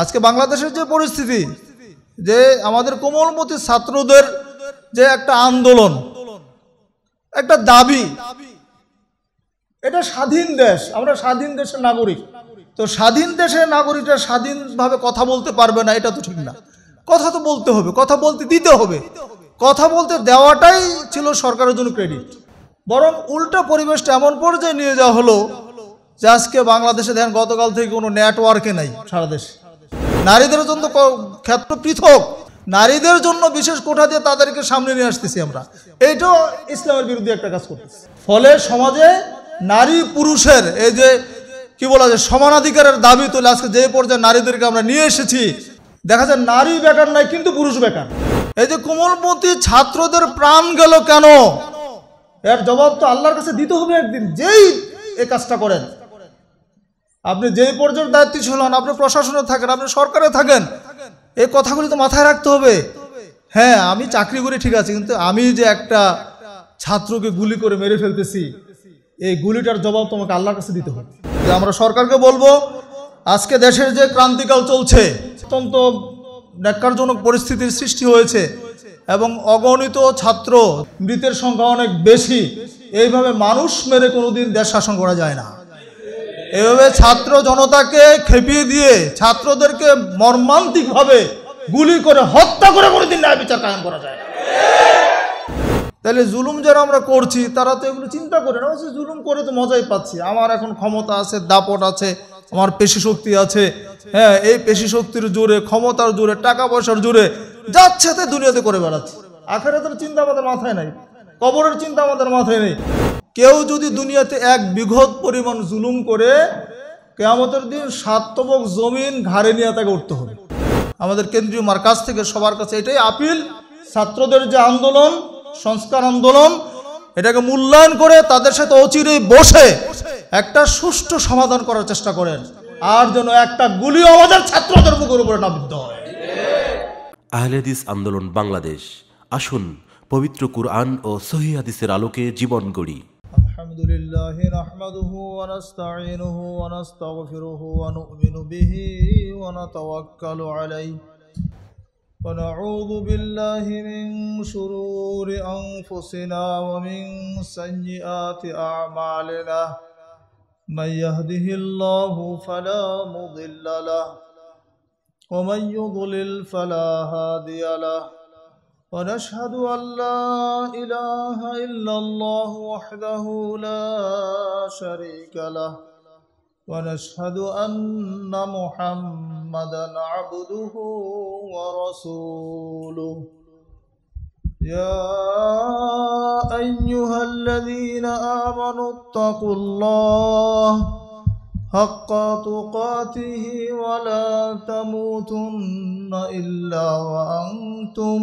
আজকে বাংলাদেশের যে পরিস্থিতি যে আমাদের কোমলমতি ছাত্রদের যে একটা আন্দোলন একটা দাবি এটা স্বাধীন দেশ আমরা স্বাধীন দেশের নাগরিক তো স্বাধীন দেশের নাগরিকরা স্বাধীনভাবে কথা বলতে পারবে না এটা তো ঠিক না কথা তো বলতে হবে কথা বলতে দিতে হবে কথা বলতে দেওয়াটাই ছিল সরকারের জন্য ক্রেডিট বরং উল্টা পরিবেশটা এমন পর্যায়ে নিয়ে যাওয়া হলো যে আজকে বাংলাদেশে দেখেন গতকাল থেকে কোনো নেটওয়ার্কে নাই সারা দেশে নারীদের জন্য ক্ষেত্র পৃথক নারীদের জন্য বিশেষ কোঠা দিয়ে তাদেরকে সামনে নিয়ে আসতেছি আমরা এইটাও ইসলামের বিরুদ্ধে একটা কাজ করতেছি ফলে সমাজে নারী পুরুষের এই যে কি বলা যায় সমানাধিকারের দাবি তুলে আজকে যে পর্যায়ে নারীদেরকে আমরা নিয়ে এসেছি দেখা যায় নারী বেকার নাই কিন্তু পুরুষ বেকার এই যে কোমলপতি ছাত্রদের প্রাণ গেল কেন এর জবাব তো আল্লাহর কাছে দিতে হবে একদিন যেই এ কাজটা করেন আপনি যে পর্যায়ের দায়িত্ব ছিলেন আপনি প্রশাসনে থাকেন আপনি সরকারে থাকেন এই কথাগুলি তো মাথায় রাখতে হবে হ্যাঁ আমি চাকরি করি ঠিক আছে কিন্তু আমি যে একটা ছাত্রকে গুলি করে মেরে ফেলতেছি এই গুলিটার জবাব তোমাকে আল্লাহর কাছে দিতে হবে আমরা সরকারকে বলবো আজকে দেশের যে ক্রান্তিকাল চলছে অত্যন্ত ন্যাক্কারজনক পরিস্থিতির সৃষ্টি হয়েছে এবং অগণিত ছাত্র মৃতের সংখ্যা অনেক বেশি এইভাবে মানুষ মেরে কোনোদিন দেশ শাসন করা যায় না এভাবে ছাত্র জনতাকে খেপিয়ে দিয়ে ছাত্রদেরকে মর্মান্তিকভাবে গুলি করে হত্যা করে কোনোদিন ন্যায় বিচার কায়েম করা যায় তাহলে জুলুম যারা আমরা করছি তারা তো এগুলো চিন্তা করে না জুলুম করে তো মজাই পাচ্ছি আমার এখন ক্ষমতা আছে দাপট আছে আমার পেশি শক্তি আছে হ্যাঁ এই পেশি শক্তির জোরে ক্ষমতার জোরে টাকা পয়সার জোরে যাচ্ছে তে দুনিয়াতে করে বেড়াচ্ছে তোর চিন্তা আমাদের মাথায় নাই কবরের চিন্তা আমাদের মাথায় নেই কেউ যদি দুনিয়াতে এক বিঘত পরিমাণ জুলুম করে কেয়ামতের দিন সাতবক জমিন ঘাড়ে নিয়ে তাকে উঠতে হবে আমাদের কেন্দ্রীয় মার্কাজ থেকে সবার কাছে এটাই আপিল ছাত্রদের যে আন্দোলন সংস্কার আন্দোলন এটাকে মূল্যায়ন করে তাদের সাথে অচিরে বসে একটা সুষ্ঠু সমাধান করার চেষ্টা করেন আর যেন একটা গুলিও আমাদের ছাত্রদের মুখের উপরে নাবিদ্ধ হয় আহলেদিস আন্দোলন বাংলাদেশ আসুন পবিত্র কুরআন ও সহিদিসের আলোকে জীবন গড়ি الحمد لله نحمده ونستعينه ونستغفره ونؤمن به ونتوكل عليه ونعوذ بالله من من شرور أنفسنا ومن ومن سيئات أعمالنا يهده الله فلا فلا مضل له يضلل هادي له ونشهد أن لا إله إلا الله وحده لا شريك له ونشهد أن محمدا عبده ورسوله يا أيها الذين آمنوا اتقوا الله حق تقاته ولا تموتن إلا وأنتم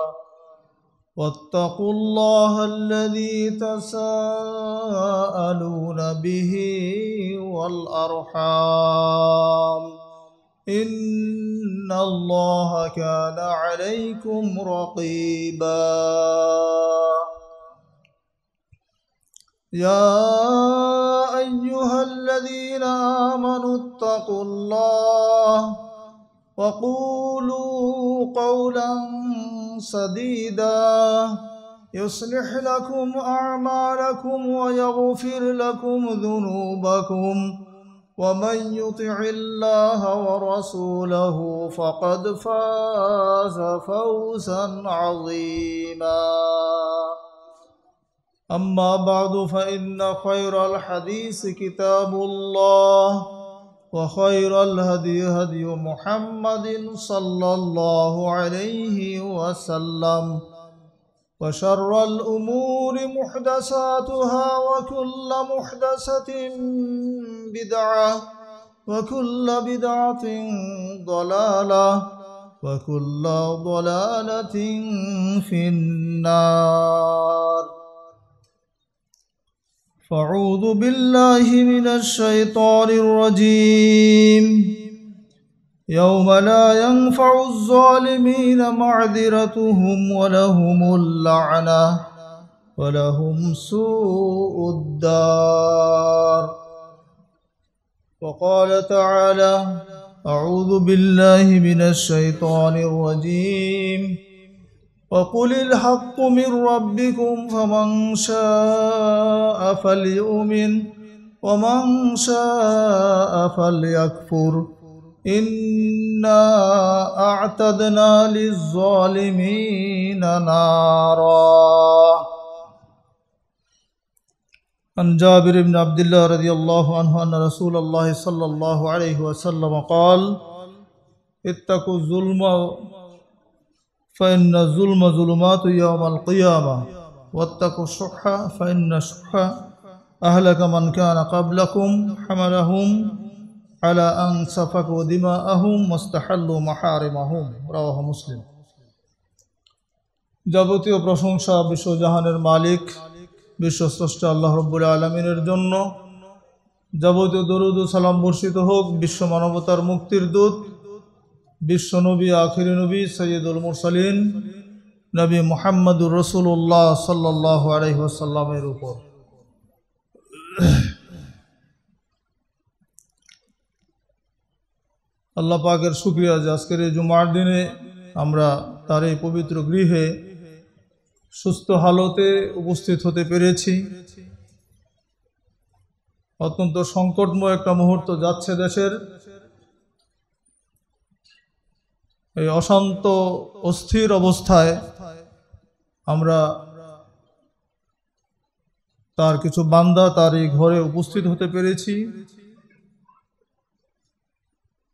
واتقوا الله الذي تساءلون به والأرحام إن الله كان عليكم رقيبا يا أيها الذين آمنوا اتقوا الله وقولوا قولا سديدا يصلح لكم أعمالكم ويغفر لكم ذنوبكم ومن يطع الله ورسوله فقد فاز فوزا عظيما أما بعد فإن خير الحديث كتاب الله وخير الهدي هدي محمد صلى الله عليه وسلم وشر الأمور محدثاتها وكل محدثة بدعة وكل بدعة ضلالة وكل ضلالة في النار أعوذ بالله من الشيطان الرجيم يوم لا ينفع الظالمين معذرتهم ولهم اللعنة ولهم سوء الدار وقال تعالى أعوذ بالله من الشيطان الرجيم وقل الحق من ربكم فمن شاء فليؤمن ومن شاء فليكفر إنا أعتدنا للظالمين نارا عن جابر بن عبد الله رضي الله عنه أن رسول الله صلى الله عليه وسلم قال اتقوا الظلم فإن الظلم ظلمات يوم القيامة واتقوا الشح فإن الشح أهلك من كان قبلكم حملهم على أن سفكوا دماءهم واستحلوا محارمهم رواه مسلم যাবতীয় প্রশংসা বিশ্বজাহানের মালিক বিশ্বস্রষ্টা আল্লাহ রব্বুল আলমিনের জন্য যাবতীয় দরুদ ও সালাম বর্ষিত হোক বিশ্ব মানবতার মুক্তির দূত বিশ্বনবী আখির নবী সৈয়দুল মুরসালিন নবী মোহাম্মদুর রসুল্লাহ সাল্লাহ আলহিহাসাল্লামের উপর আল্লাহ পাকের শুক্রিয়া যে আজকের এই জুমার দিনে আমরা তার এই পবিত্র গৃহে সুস্থ হালতে উপস্থিত হতে পেরেছি অত্যন্ত সংকটময় একটা মুহূর্ত যাচ্ছে দেশের এই অশান্ত অস্থির অবস্থায় আমরা তার কিছু বান্দা তার এই ঘরে উপস্থিত হতে পেরেছি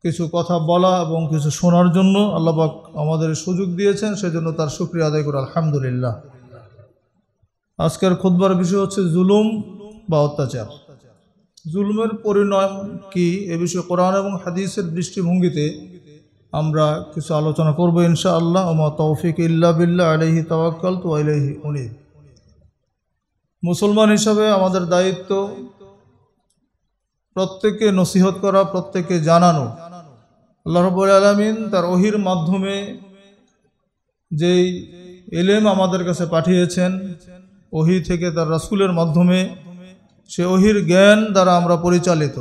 কিছু কথা বলা এবং কিছু শোনার জন্য আল্লাপাক আমাদের সুযোগ দিয়েছেন সেজন্য তার সুক্রিয় আদায় করে আলহামদুলিল্লাহ আজকের খুদবার বিষয় হচ্ছে জুলুম বা অত্যাচার জুলুমের পরিণয় কি এ বিষয়ে কোরআন এবং হাদিসের দৃষ্টিভঙ্গিতে আমরা কিছু আলোচনা করবো ইনশাআল্লাহ ওমা তৌফিক ইল্লা বিল্লা আলহি তওয়াক্কাল তো আলহি উনি মুসলমান হিসাবে আমাদের দায়িত্ব প্রত্যেককে নসিহত করা প্রত্যেককে জানানো আল্লাহ রবুল আলমিন তার ওহির মাধ্যমে যেই এলেম আমাদের কাছে পাঠিয়েছেন ওহি থেকে তার রাসুলের মাধ্যমে সে ওহির জ্ঞান দ্বারা আমরা পরিচালিত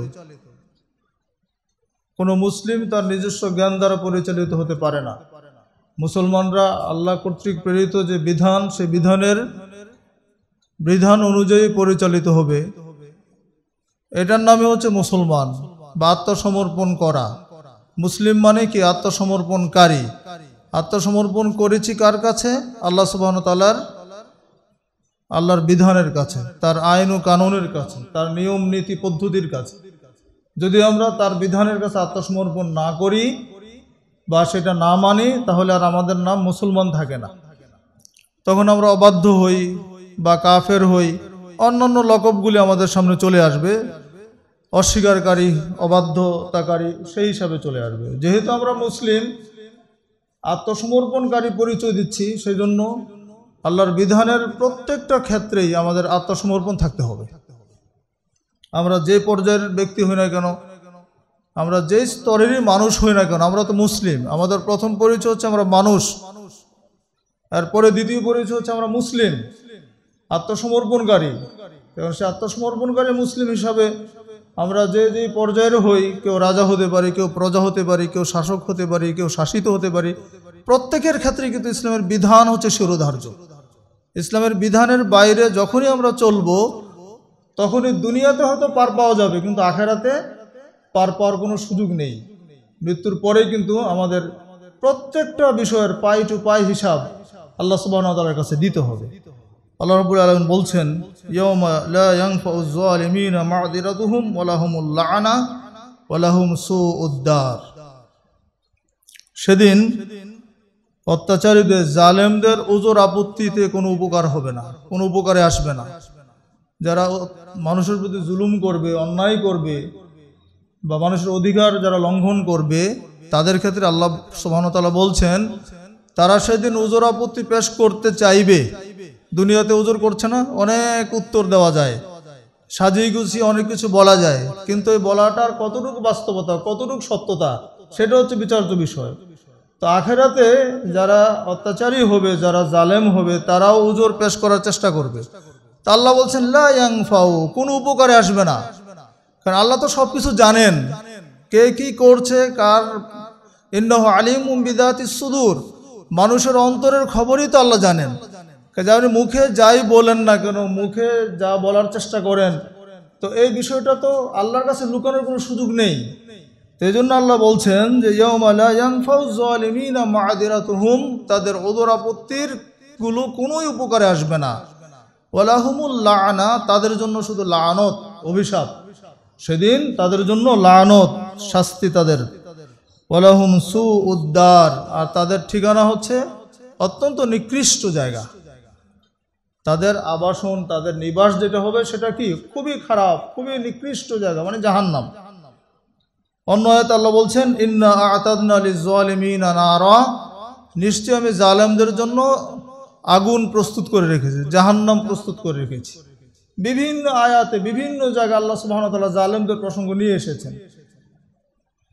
কোনো মুসলিম তার নিজস্ব জ্ঞান দ্বারা পরিচালিত হতে পারে না মুসলমানরা আল্লাহ কর্তৃক প্রেরিত যে বিধান সে বিধানের বিধান অনুযায়ী পরিচালিত হবে এটার নামে হচ্ছে মুসলমান বা আত্মসমর্পণ করা মুসলিম মানে কি আত্মসমর্পণকারী আত্মসমর্পণ করেছি কার কাছে আল্লাহ সুবাহন তালার আল্লাহর বিধানের কাছে তার আইন ও কানুনের কাছে তার নিয়ম নীতি পদ্ধতির কাছে যদি আমরা তার বিধানের কাছে আত্মসমর্পণ না করি বা সেটা না মানি তাহলে আর আমাদের নাম মুসলমান থাকে না তখন আমরা অবাধ্য হই বা কাফের হই অন্যান্য লকবগুলি আমাদের সামনে চলে আসবে অস্বীকারী অবাধ্যতাকারী সেই হিসাবে চলে আসবে যেহেতু আমরা মুসলিম আত্মসমর্পণকারী পরিচয় দিচ্ছি সেই জন্য আল্লাহর বিধানের প্রত্যেকটা ক্ষেত্রেই আমাদের আত্মসমর্পণ থাকতে হবে আমরা যে পর্যায়ের ব্যক্তি হই না কেন আমরা যে স্তরেরই মানুষ হই না কেন আমরা তো মুসলিম আমাদের প্রথম পরিচয় হচ্ছে আমরা মানুষ তারপরে দ্বিতীয় পরিচয় হচ্ছে আমরা মুসলিম আত্মসমর্পণকারী এবং সে আত্মসমর্পণকারী মুসলিম হিসাবে আমরা যে যে পর্যায়ের হই কেউ রাজা হতে পারি কেউ প্রজা হতে পারি কেউ শাসক হতে পারি কেউ শাসিত হতে পারি প্রত্যেকের ক্ষেত্রে কিন্তু ইসলামের বিধান হচ্ছে শিরোধার্য ইসলামের বিধানের বাইরে যখনই আমরা চলবো তখন এই দুনিয়াতে হয়তো পার পাওয়া যাবে কিন্তু আখেরাতে পার পাওয়ার কোনো সুযোগ নেই মৃত্যুর পরে কিন্তু আমাদের প্রত্যেকটা বিষয়ের পাই টু পাই হিসাব আল্লাহ সুবাহর কাছে দিতে হবে আল্লাহ রবুল আলম বলছেন উদ্দার সেদিন অত্যাচারীদের জালেমদের ওজোর আপত্তিতে কোনো উপকার হবে না কোনো উপকারে আসবে না যারা মানুষের প্রতি জুলুম করবে অন্যায় করবে বা মানুষের অধিকার যারা লঙ্ঘন করবে তাদের ক্ষেত্রে আল্লাহ সোহানতালা বলছেন তারা সেদিন উজোর আপত্তি পেশ করতে চাইবে দুনিয়াতে উজোর করছে না অনেক উত্তর দেওয়া যায় সাজিয়ে গুছিয়ে অনেক কিছু বলা যায় কিন্তু এই বলাটার কতটুকু বাস্তবতা কতটুকু সত্যতা সেটা হচ্ছে বিচার্য বিষয় তো আখেরাতে যারা অত্যাচারী হবে যারা জালেম হবে তারাও উজোর পেশ করার চেষ্টা করবে তা আল্লাহ বলছেন লাং ফাউ কোনো উপকারে আসবে না কারণ আল্লাহ তো সব কিছু জানেন কে কি করছে কার ইন্নহ আলিম সুদূর মানুষের অন্তরের খবরই তো আল্লাহ জানেন কাজে আপনি মুখে যাই বলেন না কেন মুখে যা বলার চেষ্টা করেন তো এই বিষয়টা তো আল্লাহর কাছে লুকানোর কোনো সুযোগ নেই তো এই জন্য আল্লাহ বলছেন যে তাদের ওদর আপত্তির গুলো কোনোই উপকারে আসবে না ওলাহমুল্লা আনা তাদের জন্য শুধু লানত অভিশাপ সেদিন তাদের জন্য লানত শাস্তি তাদের ওলাহুম সু উদ্দার আর তাদের ঠিকানা হচ্ছে অত্যন্ত নিকৃষ্ট জায়গা তাদের আবাসন তাদের নিবাস যেটা হবে সেটা কি খুবই খারাপ খুবই নিকৃষ্ট জায়গা মানে জাহান্নাম অন্য আয়াত আল্লাহ বলছেন ইন্না আতাদনা লিজালিমিন নারা নিশ্চয় আমি জালেমদের জন্য আগুন প্রস্তুত করে রেখেছে জাহান্নাম প্রস্তুত করে রেখেছে বিভিন্ন আয়াতে বিভিন্ন জায়গায় আল্লাহ সুবাহতাল্লাহ জালেমদের প্রসঙ্গ নিয়ে এসেছেন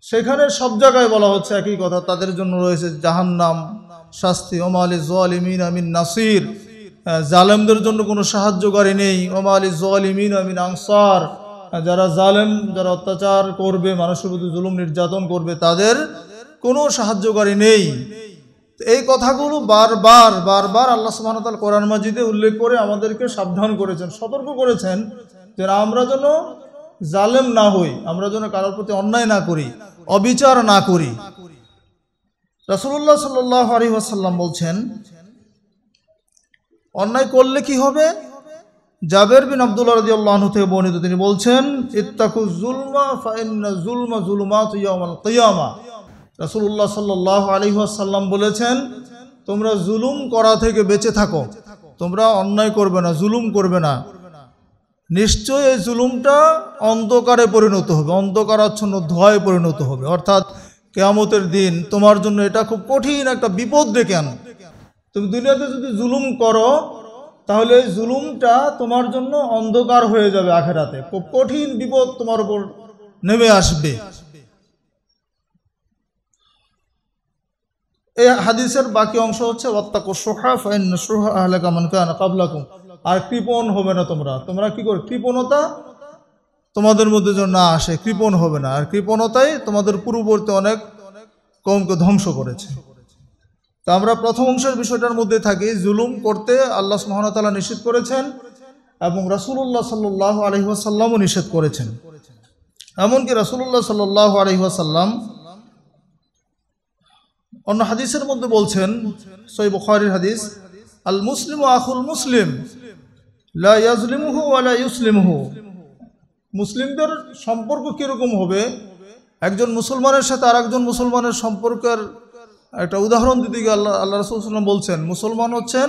সেখানে সব জায়গায় বলা হচ্ছে একই কথা তাদের জন্য রয়েছে জাহান্নাম শাস্তি ওমা আলী জোয়ালিমিন আমিন নাসির জালেমদের জন্য কোনো সাহায্যকারী নেই ওমা আলী জোয়ালিমিন আমিন আংসার যারা জালেম যারা অত্যাচার করবে মানুষের প্রতি জুলুম নির্যাতন করবে তাদের কোনো সাহায্যকারী নেই এই কথাগুলো বারবার বারবার আল্লাহ সুবাহতাল কোরআন মাজিদে উল্লেখ করে আমাদেরকে সাবধান করেছেন সতর্ক করেছেন যে আমরা যেন জালেম না হই আমরা যেন কারোর প্রতি অন্যায় না করি অবিচার না করি রাসুল্লাহ সাল্লাহ আলী বলছেন অন্যায় করলে কি হবে জাবের বিন আবদুল্লাহ রদি আল্লাহন থেকে বর্ণিত তিনি বলছেন ইত্তাকু জুলমা ফাইন্না জুলমা জুলমা তুইয়ামা কিয়ামা রাসুল্লাহ সাল্লাহ আলহাসাল্লাম বলেছেন তোমরা জুলুম করা থেকে বেঁচে থাকো তোমরা অন্যায় করবে না জুলুম করবে না নিশ্চয় এই জুলুমটা অন্ধকারে পরিণত হবে অন্ধকারাচ্ছন্ন ধোয়ায় পরিণত হবে অর্থাৎ কেয়ামতের দিন তোমার জন্য এটা খুব কঠিন একটা বিপদ ডেকে আনো তুমি দুনিয়াতে যদি জুলুম করো তাহলে এই জুলুমটা তোমার জন্য অন্ধকার হয়ে যাবে আখেরাতে খুব কঠিন বিপদ তোমার উপর নেমে আসবে এই হাদিসের বাকি অংশ হচ্ছে আর কৃপন হবে না তোমরা তোমরা কি করো কৃপণতা তোমাদের মধ্যে যেন না আসে কৃপন হবে না আর কৃপণতাই তোমাদের পূর্ববর্তী অনেক কমকে ধ্বংস করেছে তো আমরা প্রথম অংশের বিষয়টার মধ্যে থাকি জুলুম করতে আল্লাহ মহানতালা নিষেধ করেছেন এবং রাসুল্লাহ সাল্লাহ আলহিহাসাল্লামও নিষেধ করেছেন এমনকি রাসুল্লাহ সাল্লাহ আলহিহাসাল্লাম অন্য হাদিসের মধ্যে বলছেন সৈব বখারির হাদিস আল মুসলিম আখুল মুসলিম লাজলিমহু আলা ইউসলিমহু মুসলিমদের সম্পর্ক কীরকম হবে একজন মুসলমানের সাথে আর একজন মুসলমানের সম্পর্কের একটা উদাহরণ দিতে গিয়ে আল্লাহ আল্লাহ রসুলাম বলছেন মুসলমান হচ্ছেন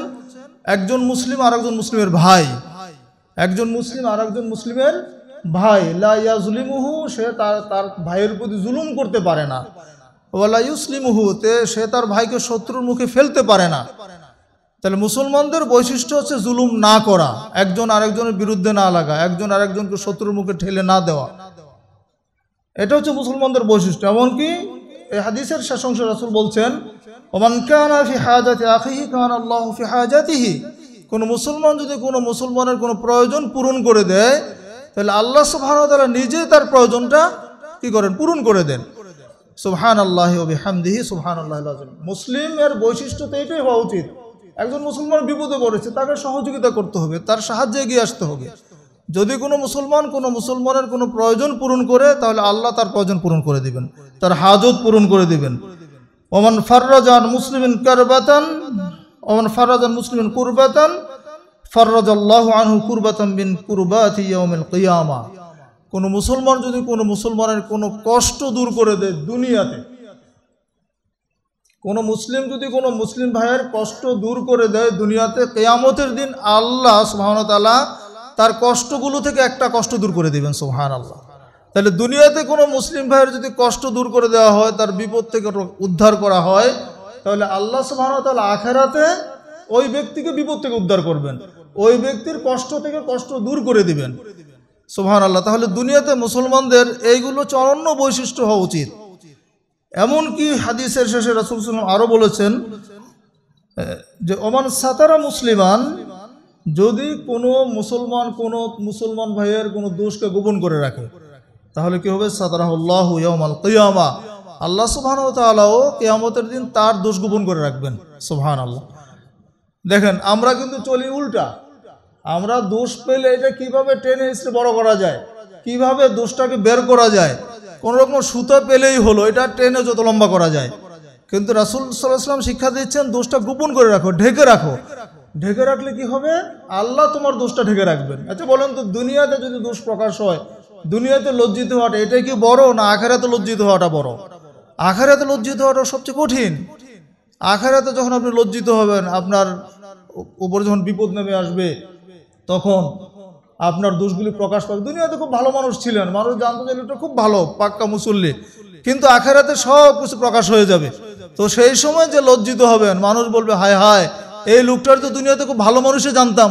একজন মুসলিম আর একজন মুসলিমের ভাই একজন মুসলিম আর একজন মুসলিমের ভাই লাজলিমহু সে তার তার ভাইয়ের প্রতি জুলুম করতে পারে না ওয়ালাইসলিমুহুতে সে তার ভাইকে শত্রুর মুখে ফেলতে পারে না তাহলে মুসলমানদের বৈশিষ্ট্য হচ্ছে জুলুম না করা একজন আরেকজনের বিরুদ্ধে না লাগা একজন আরেকজনকে শত্রুর মুখে ঠেলে না দেওয়া এটা হচ্ছে মুসলমানদের বৈশিষ্ট্য এমনকি এই হাদিসের শাসংস রাসুল বলছেন ওমান কানা ফি আখিহি কান আল্লাহ ফি হাজাতিহি কোনো মুসলমান যদি কোনো মুসলমানের কোনো প্রয়োজন পূরণ করে দেয় তাহলে আল্লাহ সুহান নিজে তার প্রয়োজনটা কি করেন পূরণ করে দেন সুহান আল্লাহ হামদিহি সুহান আল্লাহ মুসলিমের বৈশিষ্ট্য তো এটাই হওয়া উচিত একজন মুসলমান বিপদে পড়েছে তাকে সহযোগিতা করতে হবে তার সাহায্যে এগিয়ে আসতে হবে যদি কোনো মুসলমান কোনো মুসলমানের কোনো প্রয়োজন পূরণ করে তাহলে আল্লাহ তার প্রয়োজন পূরণ করে দিবেন তার হাজত পূরণ করে দিবেন ওমান ফার্রাজান মুসলিম কারবাতান ওমান ফার্রাজান মুসলিম কুরবাতান ফার্রাজ আল্লাহ আনহু কুরবাতাম বিন কুরবাতি ইয়াউমিল কিয়ামা কোনো মুসলমান যদি কোনো মুসলমানের কোনো কষ্ট দূর করে দেয় দুনিয়াতে কোনো মুসলিম যদি কোনো মুসলিম ভাইয়ের কষ্ট দূর করে দেয় দুনিয়াতে কেয়ামতের দিন আল্লাহ তালা তার কষ্টগুলো থেকে একটা কষ্ট দূর করে দেবেন সুহান আল্লাহ তাহলে দুনিয়াতে কোনো মুসলিম ভাইয়ের যদি কষ্ট দূর করে দেওয়া হয় তার বিপদ থেকে উদ্ধার করা হয় তাহলে আল্লাহ তালা আখেরাতে ওই ব্যক্তিকে বিপদ থেকে উদ্ধার করবেন ওই ব্যক্তির কষ্ট থেকে কষ্ট দূর করে দিবেন সোহান আল্লাহ তাহলে দুনিয়াতে মুসলমানদের এইগুলো চরণ্য বৈশিষ্ট্য হওয়া উচিত এমনকি হাদিসের শেষে রাসুল সাল্লাম আরও বলেছেন যে ওমান সাতারা মুসলিমান যদি কোনো মুসলমান কোনো মুসলমান ভাইয়ের কোনো দোষকে গোপন করে রাখে তাহলে কি হবে সাতারাহুল্লাহ ইয়ামাল কিয়ামা আল্লাহ সুবহান তালাও কেয়ামতের দিন তার দোষ গোপন করে রাখবেন সুবহান আল্লাহ দেখেন আমরা কিন্তু চলি উল্টা আমরা দোষ পেলে এটা কিভাবে টেনে এসে বড় করা যায় কিভাবে দোষটাকে বের করা যায় কোনো রকম সুতো পেলেই হলো এটা টেনে যত লম্বা করা যায় কিন্তু রাসুল সাল্লাহাম শিক্ষা দিচ্ছেন দোষটা গোপন করে রাখো ঢেকে রাখো ঢেকে রাখলে কি হবে আল্লাহ তোমার দোষটা ঢেকে রাখবেন আচ্ছা বলেন তো দুনিয়াতে যদি দোষ প্রকাশ হয় দুনিয়াতে লজ্জিত হওয়াটা এটা কি বড় না আখেরাতে লজ্জিত হওয়াটা বড় আখেরাতে লজ্জিত হওয়াটা সবচেয়ে কঠিন আখেরাতে যখন আপনি লজ্জিত হবেন আপনার উপর যখন বিপদ নেমে আসবে তখন আপনার দোষগুলি প্রকাশ পাবে দুনিয়াতে খুব ভালো মানুষ ছিলেন মানুষ জানতো যে লোকটা খুব ভালো পাক্কা মুসল্লি কিন্তু আখেরাতে সব কিছু প্রকাশ হয়ে যাবে তো সেই সময় যে লজ্জিত হবেন মানুষ বলবে হায় হায় এই লোকটার তো দুনিয়াতে খুব ভালো মানুষে জানতাম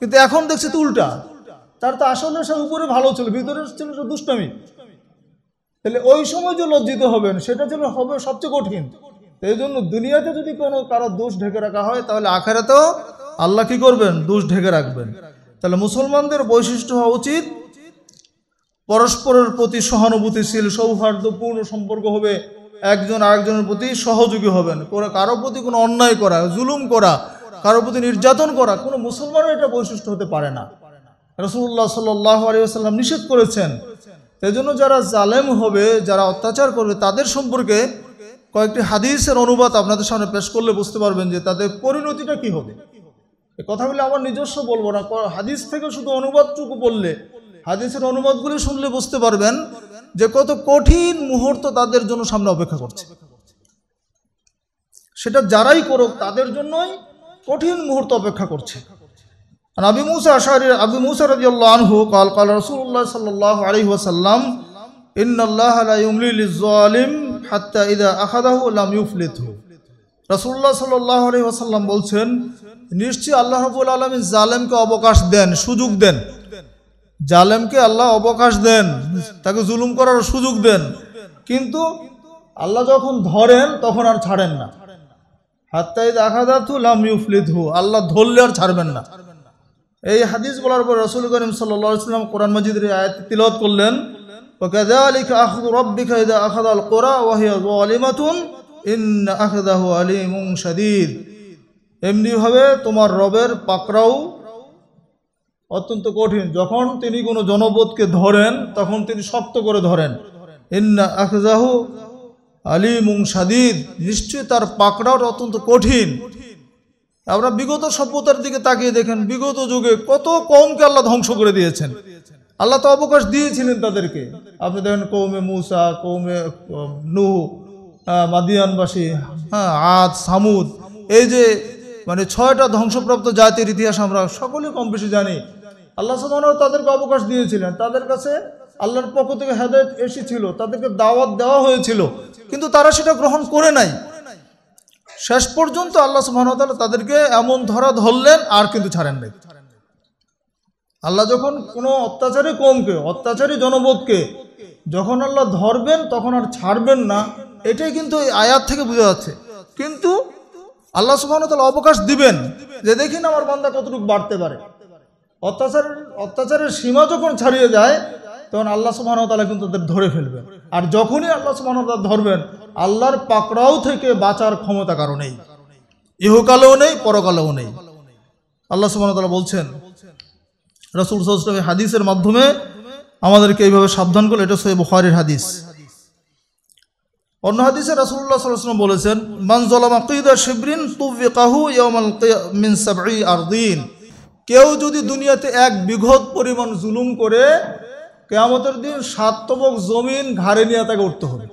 কিন্তু এখন দেখছি তো উল্টা তার তো আসলে সে উপরে ভালো ছিল ভিতরে ছিল দুষ্টামি তাহলে ওই সময় যে লজ্জিত হবেন সেটা যেন হবে সবচেয়ে কঠিন এই জন্য দুনিয়াতে যদি কোনো কারো দোষ ঢেকে রাখা হয় তাহলে আখেরাতেও আল্লাহ কি করবেন দোষ ঢেকে রাখবেন তাহলে মুসলমানদের বৈশিষ্ট্য হওয়া উচিত পরস্পরের প্রতি সহানুভূতিশীল সৌহার্দ্যপূর্ণ সম্পর্ক হবে একজন আরেকজনের প্রতি সহযোগী হবেন কারো প্রতি কোনো অন্যায় করা জুলুম করা কারোর প্রতি নির্যাতন করা কোনো মুসলমানের এটা বৈশিষ্ট্য হতে পারে না রসুল্লাহ সাল্লাহ নিষেধ করেছেন সেই জন্য যারা জালেম হবে যারা অত্যাচার করবে তাদের সম্পর্কে কয়েকটি হাদিসের অনুবাদ আপনাদের সামনে পেশ করলে বুঝতে পারবেন যে তাদের পরিণতিটা কি হবে কথা বলে আমার নিজস্ব বলবো না হাদিস থেকে শুধু অনুবাদটুকু বললে হাদিসের অনুবাদগুলি শুনলে বুঝতে পারবেন যে কত কঠিন মুহূর্ত তাদের জন্য সামনে অপেক্ষা করছে সেটা যারাই করুক তাদের জন্যই কঠিন মুহূর্ত অপেক্ষা করছে আর আবি মুসা আশারি আবি মুসা রাজি আনহু কাল কাল রসুল্লাহ সাল্লাহ আলহি ওয়াসাল্লাম ইন্নআল্লাহ আলিম হাত্তা ইদা আহাদাহ লাম ইউফলিথু রসুল্লাহ সাল্লাহ আলী ওসাল্লাম বলছেন নিশ্চয়ই আল্লাহ রবুল আলমী জালেমকে অবকাশ দেন সুযোগ দেন জালেমকে আল্লাহ অবকাশ দেন তাকে জুলুম করার সুযোগ দেন কিন্তু আল্লাহ যখন ধরেন তখন আর ছাড়েন না হাত্তাই দেখা দাতু লামিউফলিধু আল্লাহ ধরলে আর ছাড়বেন না এই হাদিস বলার পর রসুল করিম সাল্লাম কোরআন মজিদের আয়াত তিলত করলেন وكذلك أخذ ربك إذا أخذ القرى وهي ظالمة ইন আহদাহ এমনিভাবে তোমার রবের পাকড়াও অত্যন্ত কঠিন যখন তিনি কোনো জনপদকে ধরেন তখন তিনি শক্ত করে ধরেন ইন্না আখজাহু মুং সাদিদ নিশ্চয়ই তার পাকড়াও অত্যন্ত কঠিন আমরা বিগত সভ্যতার দিকে তাকিয়ে দেখেন বিগত যুগে কত কমকে আল্লাহ ধ্বংস করে দিয়েছেন আল্লাহ তো অবকাশ দিয়েছিলেন তাদেরকে আপনি দেখেন কৌমে মুসা কৌমে নুহু মাদিয়ানবাসী হ্যাঁ আদ সামুদ এই যে মানে ছয়টা ধ্বংসপ্রাপ্ত জাতির ইতিহাস আমরা সকলে কম বেশি জানি আল্লাহ সাধারণত তাদেরকে অবকাশ দিয়েছিলেন তাদের কাছে আল্লাহর পক্ষ থেকে হেদায়ত এসেছিল তাদেরকে দাওয়াত দেওয়া হয়েছিল কিন্তু তারা সেটা গ্রহণ করে নাই শেষ পর্যন্ত আল্লাহ সুবাহতাল তাদেরকে এমন ধরা ধরলেন আর কিন্তু ছাড়েন নাই আল্লাহ যখন কোনো অত্যাচারী কমকে অত্যাচারী জনবোধকে যখন আল্লাহ ধরবেন তখন আর ছাড়বেন না এটাই কিন্তু আয়াত থেকে বোঝা যাচ্ছে কিন্তু আল্লাহ সুবাহ অবকাশ দিবেন যে দেখিন আমার বান্দা কতটুকু বাড়তে পারে অত্যাচারের অত্যাচারের সীমা যখন ছাড়িয়ে যায় তখন আল্লাহ সুবাহ তালা কিন্তু তাদের ধরে ফেলবেন আর যখনই আল্লাহ সুবাহ ধরবেন আল্লাহর পাকড়াও থেকে বাঁচার ক্ষমতা কারো নেই ইহকালেও নেই পরকালেও নেই আল্লাহ সুবাহ তালা বলছেন রসুল সৌসলামী হাদিসের মাধ্যমে আমাদেরকে এইভাবে সাবধান করলো এটা সৈয়দ বুখারির হাদিস অন্য হাদিসে রাসুল্লাহ সাল্লাম বলেছেন মানজলাম কিদা শিবরিন তুব্বি কাহু মিন সাবি আরদিন কেউ যদি দুনিয়াতে এক বিঘত পরিমাণ জুলুম করে কেয়ামতের দিন সাতবক জমিন ঘাড়ে নিয়ে তাকে উঠতে হবে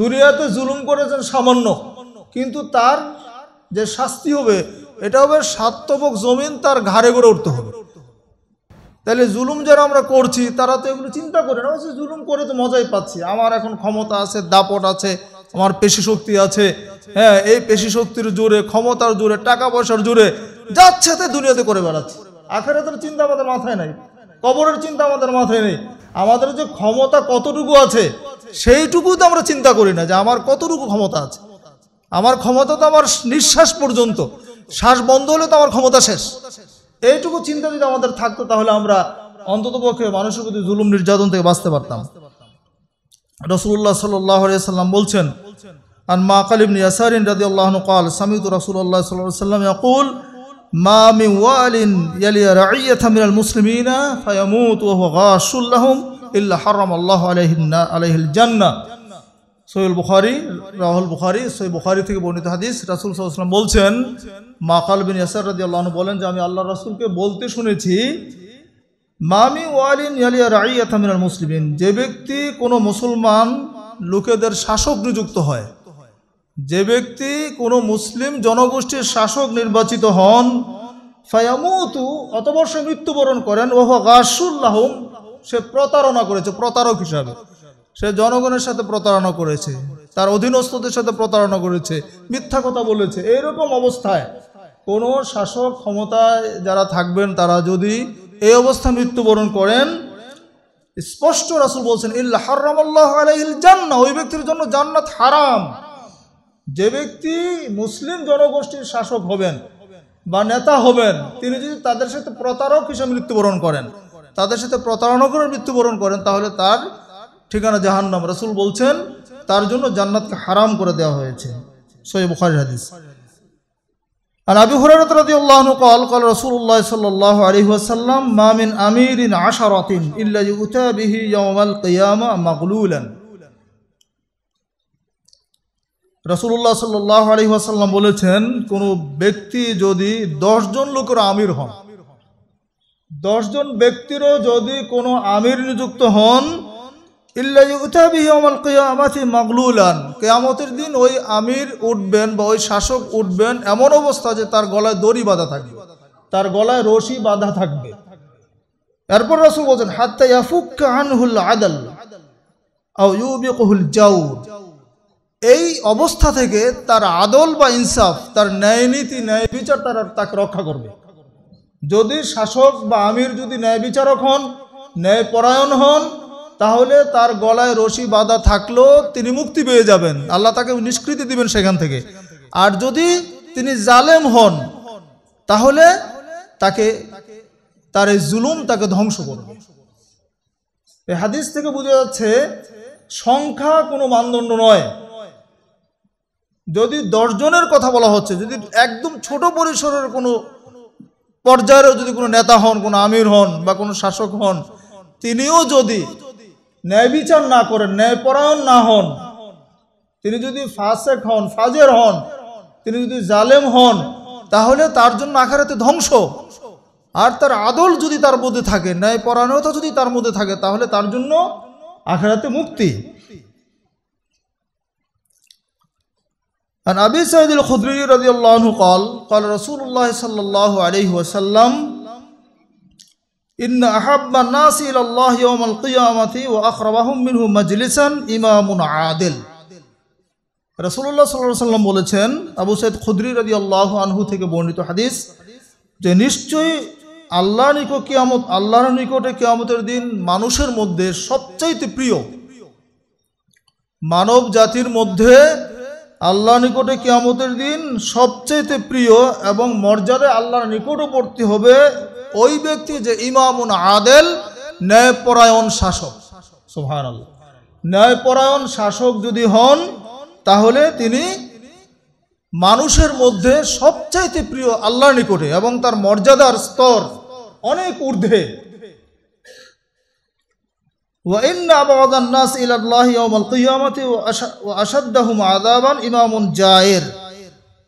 দুনিয়াতে জুলুম করেছেন সামান্য কিন্তু তার যে শাস্তি হবে এটা হবে সাতবক জমিন তার ঘাড়ে করে উঠতে হবে তাহলে জুলুম যারা আমরা করছি তারা তো এগুলো চিন্তা করে না জুলুম করে তো মজাই পাচ্ছি আমার এখন ক্ষমতা আছে দাপট আছে আমার পেশি শক্তি আছে হ্যাঁ এই পেশি শক্তির জোরে ক্ষমতার জোরে টাকা পয়সার জোরে যাচ্ছে তো দুনিয়াতে করে বেড়াচ্ছি আখারে তোর চিন্তা আমাদের মাথায় নাই কবরের চিন্তা আমাদের মাথায় নেই আমাদের যে ক্ষমতা কতটুকু আছে সেইটুকু তো আমরা চিন্তা করি না যে আমার কতটুকু ক্ষমতা আছে আমার ক্ষমতা তো আমার নিঃশ্বাস পর্যন্ত শ্বাস বন্ধ হলে তো আমার ক্ষমতা শেষ এইটুকু চিন্তা যদি আমাদের থাকতো তাহলে আমরা অন্ততপক্ষে মানুষের প্রতি জুলুম নির্যাতন থেকে বাঁচতে পারতাম রসুল্লাহ সাল্লাম বলছেন আর মা কালিম ইয়াসারিন রাজি আল্লাহ কাল সামিউত রসুল্লাহ সাল্লাম ইয়াকুল মা মিন ওয়ালিন ইয়ালিয়া রাইয়াথা মিনাল মুসলিমিনা ফায়ামুত ওয়া হুয়া গাশুল লাহুম ইল্লা হারাম আল্লাহু আলাইহিন আলাইহিল জান্নাহ সৈয়ুল বুখারি রাহুল বুখারি সৈ বুখারি থেকে বর্ণিত হাদিস রাসুল সাহসালাম বলছেন মাকাল বিন ইয়াসার রাজি আল্লাহন বলেন যে আমি আল্লাহ রাসুলকে বলতে শুনেছি মামি ওয়ালিন ইয়ালিয়া রাই আথামিনাল মুসলিমিন যে ব্যক্তি কোনো মুসলমান লোকেদের শাসক নিযুক্ত হয় যে ব্যক্তি কোনো মুসলিম জনগোষ্ঠীর শাসক নির্বাচিত হন ফায়ামুতু অতবর্ষে মৃত্যুবরণ করেন ওহ গাসুল্লাহম সে প্রতারণা করেছে প্রতারক হিসাবে সে জনগণের সাথে প্রতারণা করেছে তার অধীনস্থদের সাথে প্রতারণা করেছে মিথ্যা কথা বলেছে এইরকম অবস্থায় কোনো শাসক ক্ষমতায় যারা থাকবেন তারা যদি এই অবস্থা মৃত্যুবরণ করেন স্পষ্ট রাসুল বলছেন ইল্লা ওই ব্যক্তির জন্য জান্নাত হারাম যে ব্যক্তি মুসলিম জনগোষ্ঠীর শাসক হবেন বা নেতা হবেন তিনি যদি তাদের সাথে প্রতারক হিসেবে মৃত্যুবরণ করেন তাদের সাথে প্রতারণা করে মৃত্যুবরণ করেন তাহলে তার ঠিকানা জাহান্নাম রসুল বলছেন তার জন্য জান্নাতকে হারাম করে দেওয়া হয়েছে সৈয়দ বুখারি হাদিস আর আবি হুরারত রাদিয়াল্লাহু কল কল রসুল্লাহ الله صلى الله عليه وسلم ما من امير عشرة রসুল্লাহ يؤتى به আসাল্লাম বলেছেন কোন ব্যক্তি যদি দশজন জন লোকের আমির হন দশজন ব্যক্তিরও যদি কোনো আমির নিযুক্ত হন কেয়ামাতি কেয়ামতের দিন ওই আমির উঠবেন বা ওই শাসক উঠবেন এমন অবস্থা যে তার গলায় দড়ি বাঁধা থাকবে তার গলায় রশি বাঁধা থাকবে এরপর রসুল বলছেন হাতুল আদাল এই অবস্থা থেকে তার আদল বা ইনসাফ তার ন্যায় নীতি ন্যায় বিচার তারা তাকে রক্ষা করবে যদি শাসক বা আমির যদি ন্যায় বিচারক হন ন্যায় পরায়ণ হন তাহলে তার গলায় রশি বাঁধা থাকলেও তিনি মুক্তি পেয়ে যাবেন আল্লাহ তাকে নিষ্কৃতি দিবেন সেখান থেকে আর যদি তিনি জালেম হন তাহলে তাকে তার এই জুলুম তাকে ধ্বংস করবে এই হাদিস থেকে বোঝা যাচ্ছে সংখ্যা কোনো মানদণ্ড নয় যদি দশজনের কথা বলা হচ্ছে যদি একদম ছোট পরিসরের কোনো পর্যায়েরও যদি কোনো নেতা হন কোনো আমির হন বা কোনো শাসক হন তিনিও যদি ন্যায় বিচার না করেন ন্যায়পরায়ণ না হন তিনি যদি ফাসেক হন ফাজের হন তিনি যদি জালেম হন তাহলে তার জন্য আখারাতে ধ্বংস আর তার আদল যদি তার মধ্যে থাকে ন্যায়পরায়ণতা যদি তার মধ্যে থাকে তাহলে তার জন্য আখারাতে মুক্তি আর আবি সাইদুল الخدري রাজি الله কল কল রসুল্লাহ সাল্লাহ الله صلى ইন্না আহাব্বা নাস ইলাল্লাহ ইয়াউমাল কিয়ামাতি ওয়া আখরাবাহুম মিনহু মাজলিসান ইমামুন আদিল রাসূলুল্লাহ সাল্লাল্লাহু আলাইহি সাল্লাম বলেছেন আবু সাইদ খুদরি রাদিয়াল্লাহু আনহু থেকে বর্ণিত হাদিস যে নিশ্চয়ই আল্লাহ নিকট কিয়ামত আল্লাহর নিকটে কিয়ামতের দিন মানুষের মধ্যে সবচাইতে প্রিয় মানব জাতির মধ্যে আল্লাহ নিকটে কিয়ামতের দিন সবচাইতে প্রিয় এবং মর্যাদায় আল্লাহর নিকটবর্তী হবে ওই ব্যক্তি যে ইমামুন আদেল ন্যায়পরায়ণ শাসক সুহান ন্যায়পরায়ণ শাসক যদি হন তাহলে তিনি মানুষের মধ্যে সবচাইতে প্রিয় আল্লাহ নিকটে এবং তার মর্যাদার স্তর অনেক ঊর্ধ্বে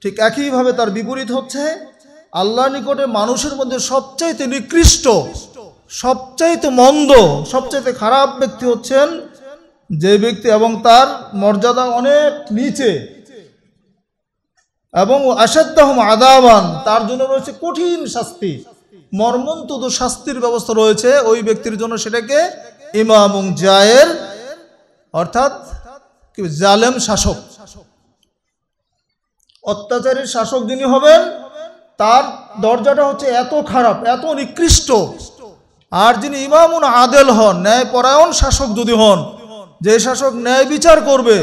ঠিক একইভাবে তার বিপরীত হচ্ছে আল্লাহ নিকটে মানুষের মধ্যে সবচাইতে নিকৃষ্ট সবচাইতে মন্দ সবচাইতে খারাপ ব্যক্তি হচ্ছেন যে ব্যক্তি এবং তার মর্যাদা অনেক নিচে এবং আসাদ্দাহম আদাবান তার জন্য রয়েছে কঠিন শাস্তি মর্মন্তত শাস্তির ব্যবস্থা রয়েছে ওই ব্যক্তির জন্য সেটাকে ইমাম জায়ের অর্থাৎ জালেম শাসক অত্যাচারী শাসক যিনি হবেন তার দরজাটা হচ্ছে এত খারাপ এত নিকৃষ্ট আর যিনি ইমামুন আদেল হন ন্যায় পরায়ণ শাসক যদি হন যে শাসক ন্যায় বিচার করবে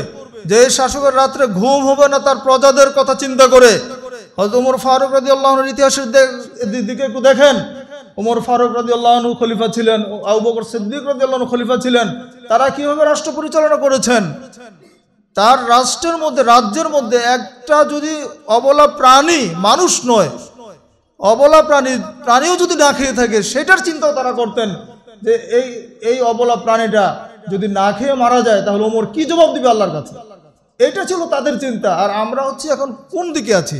যে শাসকের রাত্রে ঘুম হবে না তার প্রজাদের কথা চিন্তা করে হয়তো উমর ফারুক রাজি আল্লাহনের ইতিহাসের দিকে একটু দেখেন উমর ফারুক রাজি আল্লাহনু খলিফা ছিলেন আবু বকর সিদ্দিক রাজি আল্লাহনু খলিফা ছিলেন তারা কীভাবে রাষ্ট্র পরিচালনা করেছেন তার রাষ্ট্রের মধ্যে রাজ্যের মধ্যে একটা যদি অবলা প্রাণী মানুষ নয় অবলা প্রাণী প্রাণীও যদি না খেয়ে থাকে সেটার চিন্তাও তারা করতেন যে এই এই অবলা প্রাণীটা যদি না খেয়ে মারা যায় তাহলে ওমর কি জবাব দিবে আল্লাহর কাছে এটা ছিল তাদের চিন্তা আর আমরা হচ্ছে এখন কোন দিকে আছি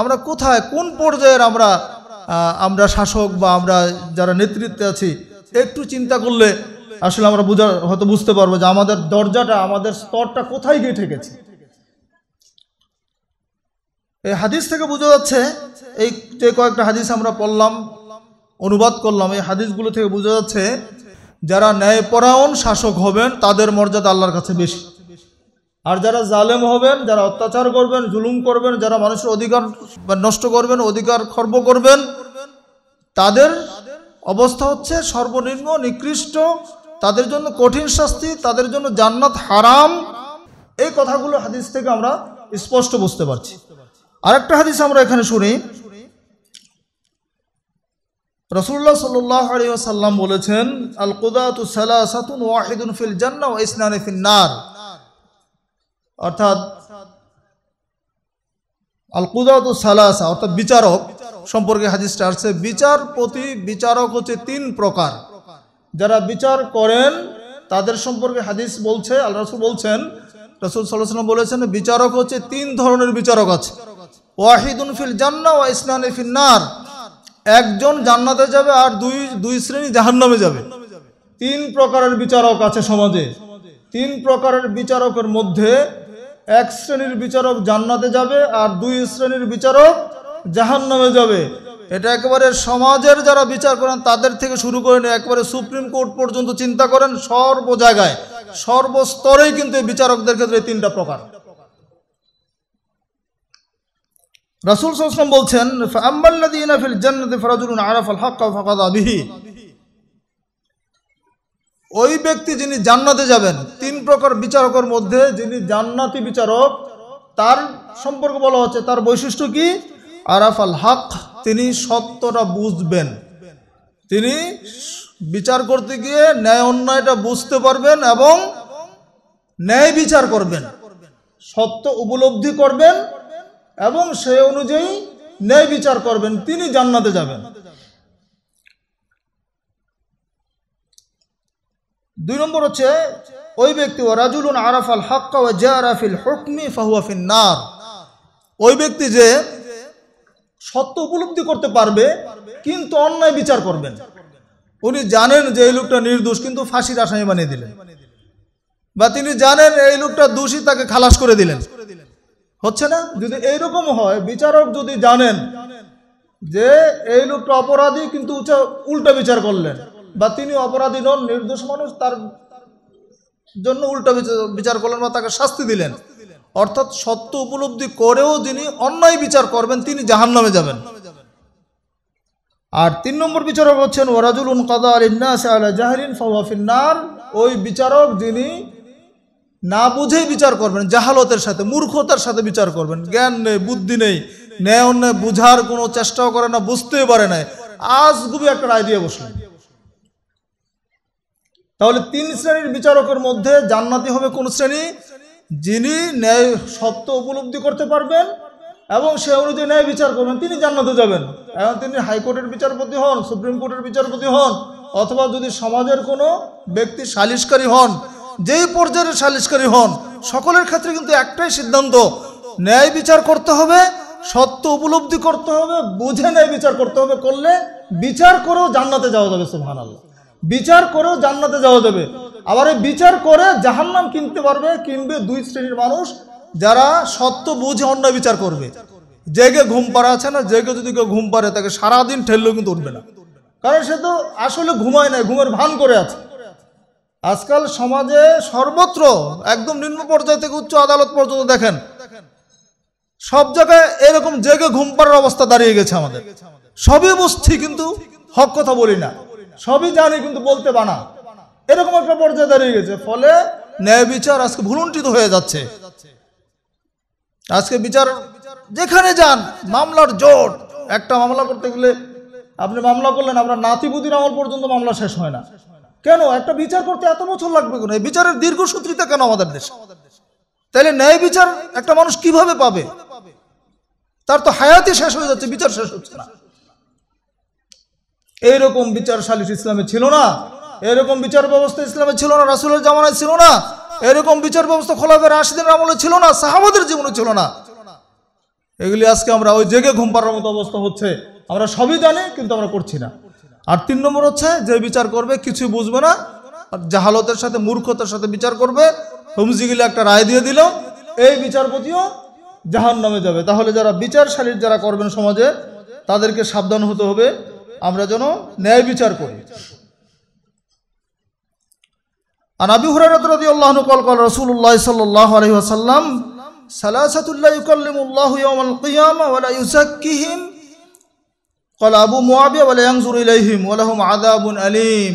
আমরা কোথায় কোন পর্যায়ের আমরা আমরা শাসক বা আমরা যারা নেতৃত্বে আছি একটু চিন্তা করলে আসলে আমরা বুঝার হয়তো বুঝতে পারবো যে আমাদের দরজাটা আমাদের স্তরটা কোথায় গিয়ে ঠেকেছে এই হাদিস থেকে বোঝা যাচ্ছে এই যে কয়েকটা হাদিস আমরা পড়লাম অনুবাদ করলাম এই হাদিসগুলো থেকে বোঝা যাচ্ছে যারা ন্যায়পরায়ণ শাসক হবেন তাদের মর্যাদা আল্লাহর কাছে বেশি আর যারা জালেম হবেন যারা অত্যাচার করবেন জুলুম করবেন যারা মানুষের অধিকার নষ্ট করবেন অধিকার খর্ব করবেন তাদের অবস্থা হচ্ছে সর্বনিম্ন নিকৃষ্ট তাদের জন্য কঠিন শাস্তি তাদের জন্য জান্নাত হারাম এই কথাগুলো হাদিস থেকে আমরা স্পষ্ট বুঝতে পারছি আরেকটা হাদিস আমরা এখানে শুনি রসুল্লাহ সাল্লাহ আলী সাল্লাম বলেছেন আল কুদাত সালাসাতুন ওয়াহিদুন ফিল জান্না ও ইসনানে ফিল নার অর্থাৎ আল কুদাত সালাসা অর্থাৎ বিচারক সম্পর্কে হাদিসটা আসছে বিচারপতি বিচারক হচ্ছে তিন প্রকার যারা বিচার করেন তাদের সম্পর্কে হাদিস বলছে আল্লাহ রসুল বলছেন রসুল সাল্লাহ বলেছেন বিচারক হচ্ছে তিন ধরনের বিচারক আছে ওয়াহিদুন ফিল জান্না ওয়া ইসলান নার একজন জান্নাতে যাবে আর দুই দুই শ্রেণী জাহান্নামে যাবে তিন প্রকারের বিচারক আছে সমাজে তিন প্রকারের বিচারকের মধ্যে এক শ্রেণীর বিচারক জান্নাতে যাবে আর দুই শ্রেণীর বিচারক জাহান্নামে যাবে এটা একেবারে সমাজের যারা বিচার করেন তাদের থেকে শুরু করে নিয়ে একেবারে সুপ্রিম কোর্ট পর্যন্ত চিন্তা করেন সর্ব জায়গায় সর্বস্তরেই কিন্তু বিচারকদের ক্ষেত্রে তিনটা প্রকার রাসুল সাল্লাম বলছেন ফাম্বাল্লাদিনা আরাফাল হক ওই ব্যক্তি যিনি জান্নাতে যাবেন তিন প্রকার বিচারকের মধ্যে যিনি জান্নাতি বিচারক তার সম্পর্কে বলা হচ্ছে তার বৈশিষ্ট্য কি আরাফাল হক তিনি সত্যটা বুঝবেন তিনি বিচার করতে গিয়ে ন্যায় অন্যায়টা বুঝতে পারবেন এবং ন্যায় বিচার করবেন সত্য উপলব্ধি করবেন এবং সে অনুযায়ী ন্যায় বিচার করবেন তিনি জান্নাতে যাবেন দুই নম্বর হচ্ছে ওই ব্যক্তি ও রাজুলুন আরাফ আল হাক্কা ও জিয়ারাফিল হকমি ফাহুয়াফিন নার ওই ব্যক্তি যে সত্য উপলব্ধি করতে পারবে কিন্তু অন্যায় বিচার করবেন উনি জানেন যে এই লোকটা নির্দোষ কিন্তু ফাঁসির আসামি বানিয়ে দিলেন বা তিনি জানেন এই লোকটা দোষী তাকে খালাস করে দিলেন হচ্ছে না যদি এইরকম হয় বিচারক যদি জানেন যে এই লোকটা অপরাধী কিন্তু উল্টা বিচার করলেন বা তিনি অপরাধী নন নির্দোষ মানুষ তার জন্য উল্টা বিচার করলেন বা তাকে শাস্তি দিলেন অর্থাৎ সত্য উপলব্ধি করেও যিনি অন্যায় বিচার করবেন তিনি জাহান নামে যাবেন আর তিন নম্বর বিচারক হচ্ছেন ওরাজুল উন কাদা আলিন্নাস আলা জাহরিন ফাওয়াফিন্নার ওই বিচারক যিনি না বুঝেই বিচার করবেন জাহালতের সাথে মূর্খতার সাথে বিচার করবেন জ্ঞান নেই বুদ্ধি নেই ন্যায় অন্যায় বুঝার কোনো চেষ্টাও করে না বুঝতেই পারে না আজ গুবি একটা রায় দিয়ে বসলেন তাহলে তিন শ্রেণীর বিচারকের মধ্যে জান্নাতি হবে কোন শ্রেণী যিনি ন্যায় সত্য উপলব্ধি করতে পারবেন এবং সে অনুযায়ী ন্যায় বিচার করবেন তিনি জান্নাতে যাবেন এবং তিনি হাইকোর্টের বিচারপতি হন সুপ্রিম কোর্টের বিচারপতি হন অথবা যদি সমাজের কোনো ব্যক্তি সালিশকারী হন যেই পর্যায়ের সালিশকারী হন সকলের ক্ষেত্রে কিন্তু একটাই সিদ্ধান্ত ন্যায় বিচার করতে হবে সত্য উপলব্ধি করতে হবে বুঝে ন্যায় বিচার করতে হবে করলে বিচার করেও জান্নাতে যাওয়া যাবে সুহান আল্লাহ বিচার করেও জান্নাতে যাওয়া যাবে আবার এই বিচার করে জাহান্নাম কিনতে পারবে কিনবে দুই শ্রেণীর মানুষ যারা সত্য বুঝে অন্য বিচার করবে জেগে ঘুম পাড়া আছে না জেগে যদি কেউ ঘুম পারে তাকে সারাদিন ঠেললেও কিন্তু উঠবে না কারণ সে তো আসলে ঘুমায় নাই ঘুমের ভান করে আছে আজকাল সমাজে সর্বত্র একদম নিম্ন পর্যায় থেকে উচ্চ আদালত পর্যন্ত দেখেন সব জায়গায় এরকম জেগে ঘুম পাড়ার অবস্থা দাঁড়িয়ে গেছে আমাদের সবই বুঝছি কিন্তু হক কথা বলি না সবই জানি কিন্তু বলতে বানা এরকম একটা পর্যায়ে দাঁড়িয়ে গেছে ফলে ন্যায় বিচার আজকে ভুলুণ্ঠিত হয়ে যাচ্ছে আজকে বিচার যেখানে যান মামলার জোট একটা মামলা করতে গেলে আপনি মামলা করলেন আপনার নাতিপুতির আমল পর্যন্ত মামলা শেষ হয় না কেন একটা বিচার করতে এত বছর লাগবে কেন এই বিচারের দীর্ঘসূত্রিতা কেন আমাদের দেশে তাহলে ন্যায় বিচার একটা মানুষ কিভাবে পাবে তার তো হায়াতি শেষ হয়ে যাচ্ছে বিচার শেষ হচ্ছে না এইরকম বিচার সালিশ ইসলামে ছিল না এরকম বিচার ব্যবস্থা ইসলামে ছিল না রাসুলের জামানায় ছিল না এরকম বিচার ব্যবস্থা খোলাফের রাশিদের আমলে ছিল না সাহাবাদের জীবনে ছিল না এগুলি আজকে আমরা ওই জেগে ঘুম পাড়ার মতো অবস্থা হচ্ছে আমরা সবই জানি কিন্তু আমরা করছি না আর তিন নম্বর হচ্ছে যে বিচার করবে কিছু বুঝবে না জাহালতের সাথে মূর্খতার সাথে বিচার করবে হুমজিগিলে একটা রায় দিয়ে দিল এই বিচারপতিও জাহান নামে যাবে তাহলে যারা বিচারশালীর যারা করবেন সমাজে তাদেরকে সাবধান হতে হবে আমরা যেন ন্যায় বিচার করি আর আবি হুরাইরাত রাদিয়াল্লাহু আনহু কল কল রাসূলুল্লাহ সাল্লাল্লাহু আলাইহি ওয়াসাল্লাম সালাসাতুল্লাহ ইউকাল্লিমুল্লাহু ইয়াওমাল কিয়ামাহ ওয়া লা ইউযাক্কিহিম قال أبو معاوية ولا ينظر إليهم ولهم عذاب أليم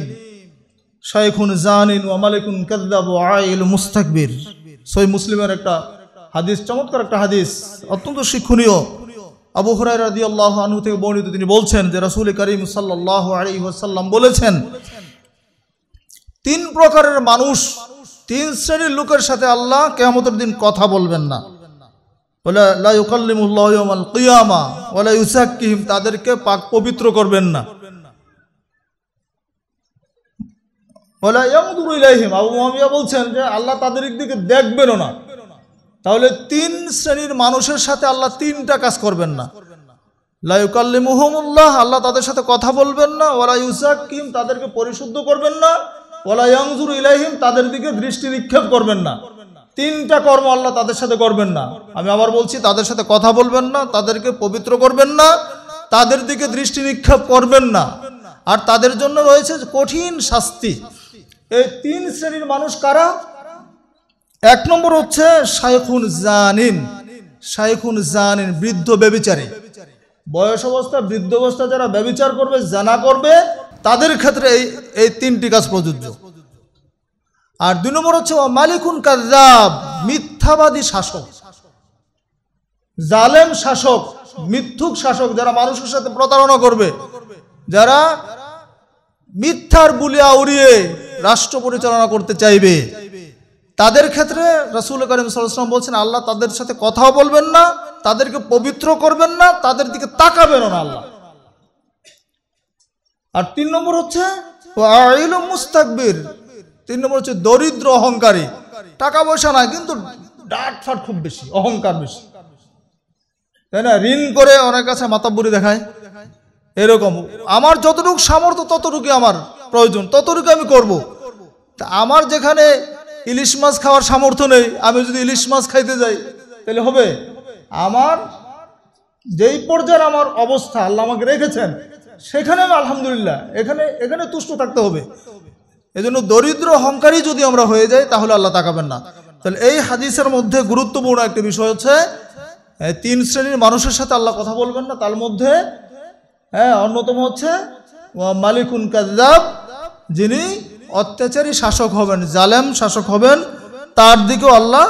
شيخ زان وملك كذب আইল مستكبر সই মুসলিমের একটা হাদিস চমৎকার একটা হাদিস অত্যন্ত শিক্ষণীয় আবু হুরাই রাদিয়াল্লাহু আনহু থেকে বর্ণিত তিনি বলছেন যে রাসূল করিম সাল্লাল্লাহু আলাইহি ওয়াসাল্লাম বলেছেন তিন প্রকারের মানুষ তিন শ্রেণীর লোকের সাথে আল্লাহ কেয়ামতের দিন কথা বলবেন না কিয়ামা ওলা ইউসাকিম তাদেরকে পাক পবিত্র করবেন না ওলা ইয়ামদুর ইলাইহিম আবু মহামিয়া বলছেন যে আল্লাহ তাদের দিকে দেখবেনও না তাহলে তিন শ্রেণীর মানুষের সাথে আল্লাহ তিনটা কাজ করবেন না লাইকাল্লি মুহমুল্লাহ আল্লাহ তাদের সাথে কথা বলবেন না ওরা ইউসাকিম তাদেরকে পরিশুদ্ধ করবেন না ওলায়ংজুর ইলাহিম তাদের দিকে দৃষ্টি নিক্ষেপ করবেন না তিনটা কর্ম আল্লাহ তাদের সাথে করবেন না আমি আবার বলছি তাদের সাথে কথা বলবেন না তাদেরকে পবিত্র করবেন না তাদের দিকে দৃষ্টি নিক্ষেপ করবেন না আর তাদের জন্য রয়েছে কঠিন শাস্তি এই তিন শ্রেণীর মানুষ কারা এক নম্বর হচ্ছে শাইখুন জানিন শাইখুন জানিন বৃদ্ধ ব্যবিচারী বয়স অবস্থা বৃদ্ধ অবস্থা যারা ব্যবিচার করবে জানা করবে তাদের ক্ষেত্রে এই এই তিনটি কাজ প্রযোজ্য আর দুই নম্বর হচ্ছে মালিকুন কাজাব মিথ্যাবাদী শাসক জালেম শাসক মিথ্যুক শাসক যারা মানুষের সাথে প্রতারণা করবে যারা মিথ্যার বুলিয়া উড়িয়ে রাষ্ট্র পরিচালনা করতে চাইবে তাদের ক্ষেত্রে রাসুল করিম সাল্লাম বলছেন আল্লাহ তাদের সাথে কথাও বলবেন না তাদেরকে পবিত্র করবেন না তাদের দিকে তাকাবেন না আল্লাহ আর তিন নম্বর হচ্ছে মুস্তাকবির তিন নম্বর হচ্ছে দরিদ্র অহংকারী টাকা পয়সা নাই কিন্তু ডাট ফাট খুব বেশি অহংকার বেশি তাই না ঋণ করে অনেক কাছে মাতাব্বুরি দেখায় এরকম আমার যতটুকু সামর্থ্য ততটুকু আমার প্রয়োজন ততটুকু আমি করব। তা আমার যেখানে ইলিশ মাছ খাওয়ার সামর্থ্য নেই আমি যদি ইলিশ মাছ খাইতে যাই তাহলে হবে আমার যেই পর্যায়ের আমার অবস্থা আল্লাহ আমাকে রেখেছেন সেখানে আলহামদুলিল্লাহ এখানে এখানে তুষ্ট থাকতে হবে এজন্য দরিদ্র অহংকারী যদি আমরা হয়ে যাই তাহলে আল্লাহ তাকাবেন না তাহলে এই হাদিসের মধ্যে গুরুত্বপূর্ণ একটি বিষয় হচ্ছে তিন শ্রেণীর মানুষের সাথে আল্লাহ কথা বলবেন না তার মধ্যে হ্যাঁ অন্যতম হচ্ছে মালিকুন কাজাব যিনি অত্যাচারী শাসক হবেন জালেম শাসক হবেন তার দিকেও আল্লাহ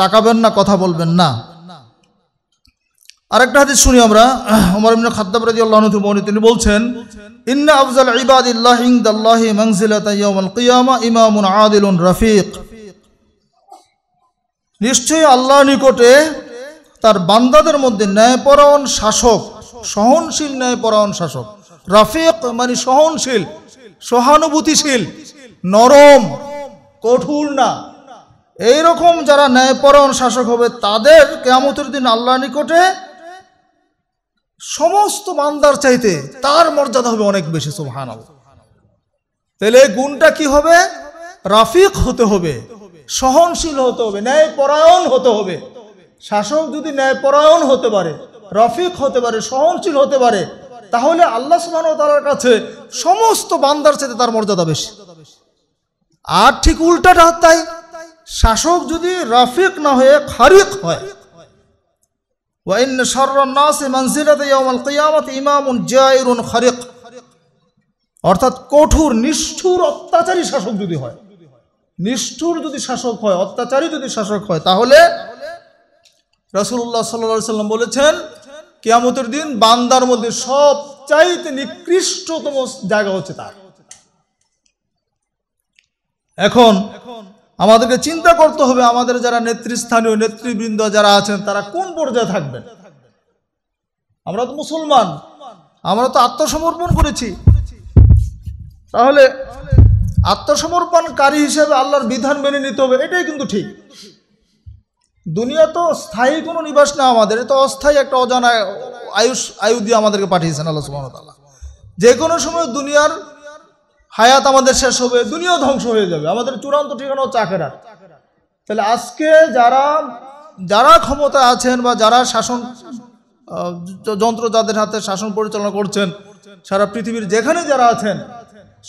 তাকাবেন না কথা বলবেন না আরেকটা হাদিস শুনি আমরা উমর ইবনে খাত্তাব রাদিয়াল্লাহু আনহু বর্ণিত তিনি বলছেন ইন্না আফজাল ইবাদিল্লাহ ইনদাল্লাহি মানজিলাতা ইয়াউমাল কিয়ামা ইমামুন আদিলুন রাফিক নিশ্চয়ই আল্লাহ নিকটে তার বান্দাদের মধ্যে ন্যায়পরায়ণ শাসক সহনশীল ন্যায়পরায়ণ শাসক রাফিক মানে সহনশীল সহানুভূতিশীল নরম কঠোর না এইরকম যারা ন্যায়পরায়ণ শাসক হবে তাদের কেমতের দিন আল্লাহ নিকটে সমস্ত মান্দার চাইতে তার মর্যাদা হবে অনেক বেশি সুহান তাহলে গুণটা কি হবে রাফিক হতে হবে সহনশীল হতে হবে ন্যায় পরায়ণ হতে হবে শাসক যদি ন্যায় পরায়ণ হতে পারে রফিক হতে পারে সহনশীল হতে পারে তাহলে আল্লাহ সুবাহর কাছে সমস্ত বান্দার চাইতে তার মর্যাদা বেশি আর ঠিক উল্টাটা তাই শাসক যদি রাফিক না হয়ে খারিক হয় ওয়াইন সর্রনাসি মনজিলাতে ইয়ামাল কিয়ামত ইমামুন জায়রুন খারিক অর্থাৎ কঠোর নিষ্ঠুর অত্যাচারী শাসক যদি হয় নিষ্ঠুর যদি শাসক হয় অত্যাচারী যদি শাসক হয় তাহলে রসুল্লাহ সাল্লা সাল্লাম বলেছেন কিয়ামতের দিন বান্দার মধ্যে সব চাইতে নিকৃষ্টতম জায়গা হচ্ছে তার এখন এখন আমাদেরকে চিন্তা করতে হবে আমাদের যারা নেতৃস্থানীয় নেতৃবৃন্দ যারা আছেন তারা কোন পর্যায়ে থাকবেন আমরা তো মুসলমান আমরা তো আত্মসমর্পণ করেছি তাহলে আত্মসমর্পণকারী হিসেবে আল্লাহর বিধান মেনে নিতে হবে এটাই কিন্তু ঠিক দুনিয়া তো স্থায়ী কোনো নিবাস না আমাদের এটা অস্থায়ী একটা অজানা আয়ুষ আয়ু দিয়ে আমাদেরকে পাঠিয়েছেন আল্লাহ সুবাহতাল্লাহ যে কোনো সময় দুনিয়ার হায়াত আমাদের শেষ হবে দুনিয়াও ধ্বংস হয়ে যাবে আমাদের চূড়ান্ত ঠিকানা হচ্ছে আখেরা তাহলে আজকে যারা যারা ক্ষমতা আছেন বা যারা শাসন যন্ত্র যাদের হাতে শাসন পরিচালনা করছেন সারা পৃথিবীর যেখানে যারা আছেন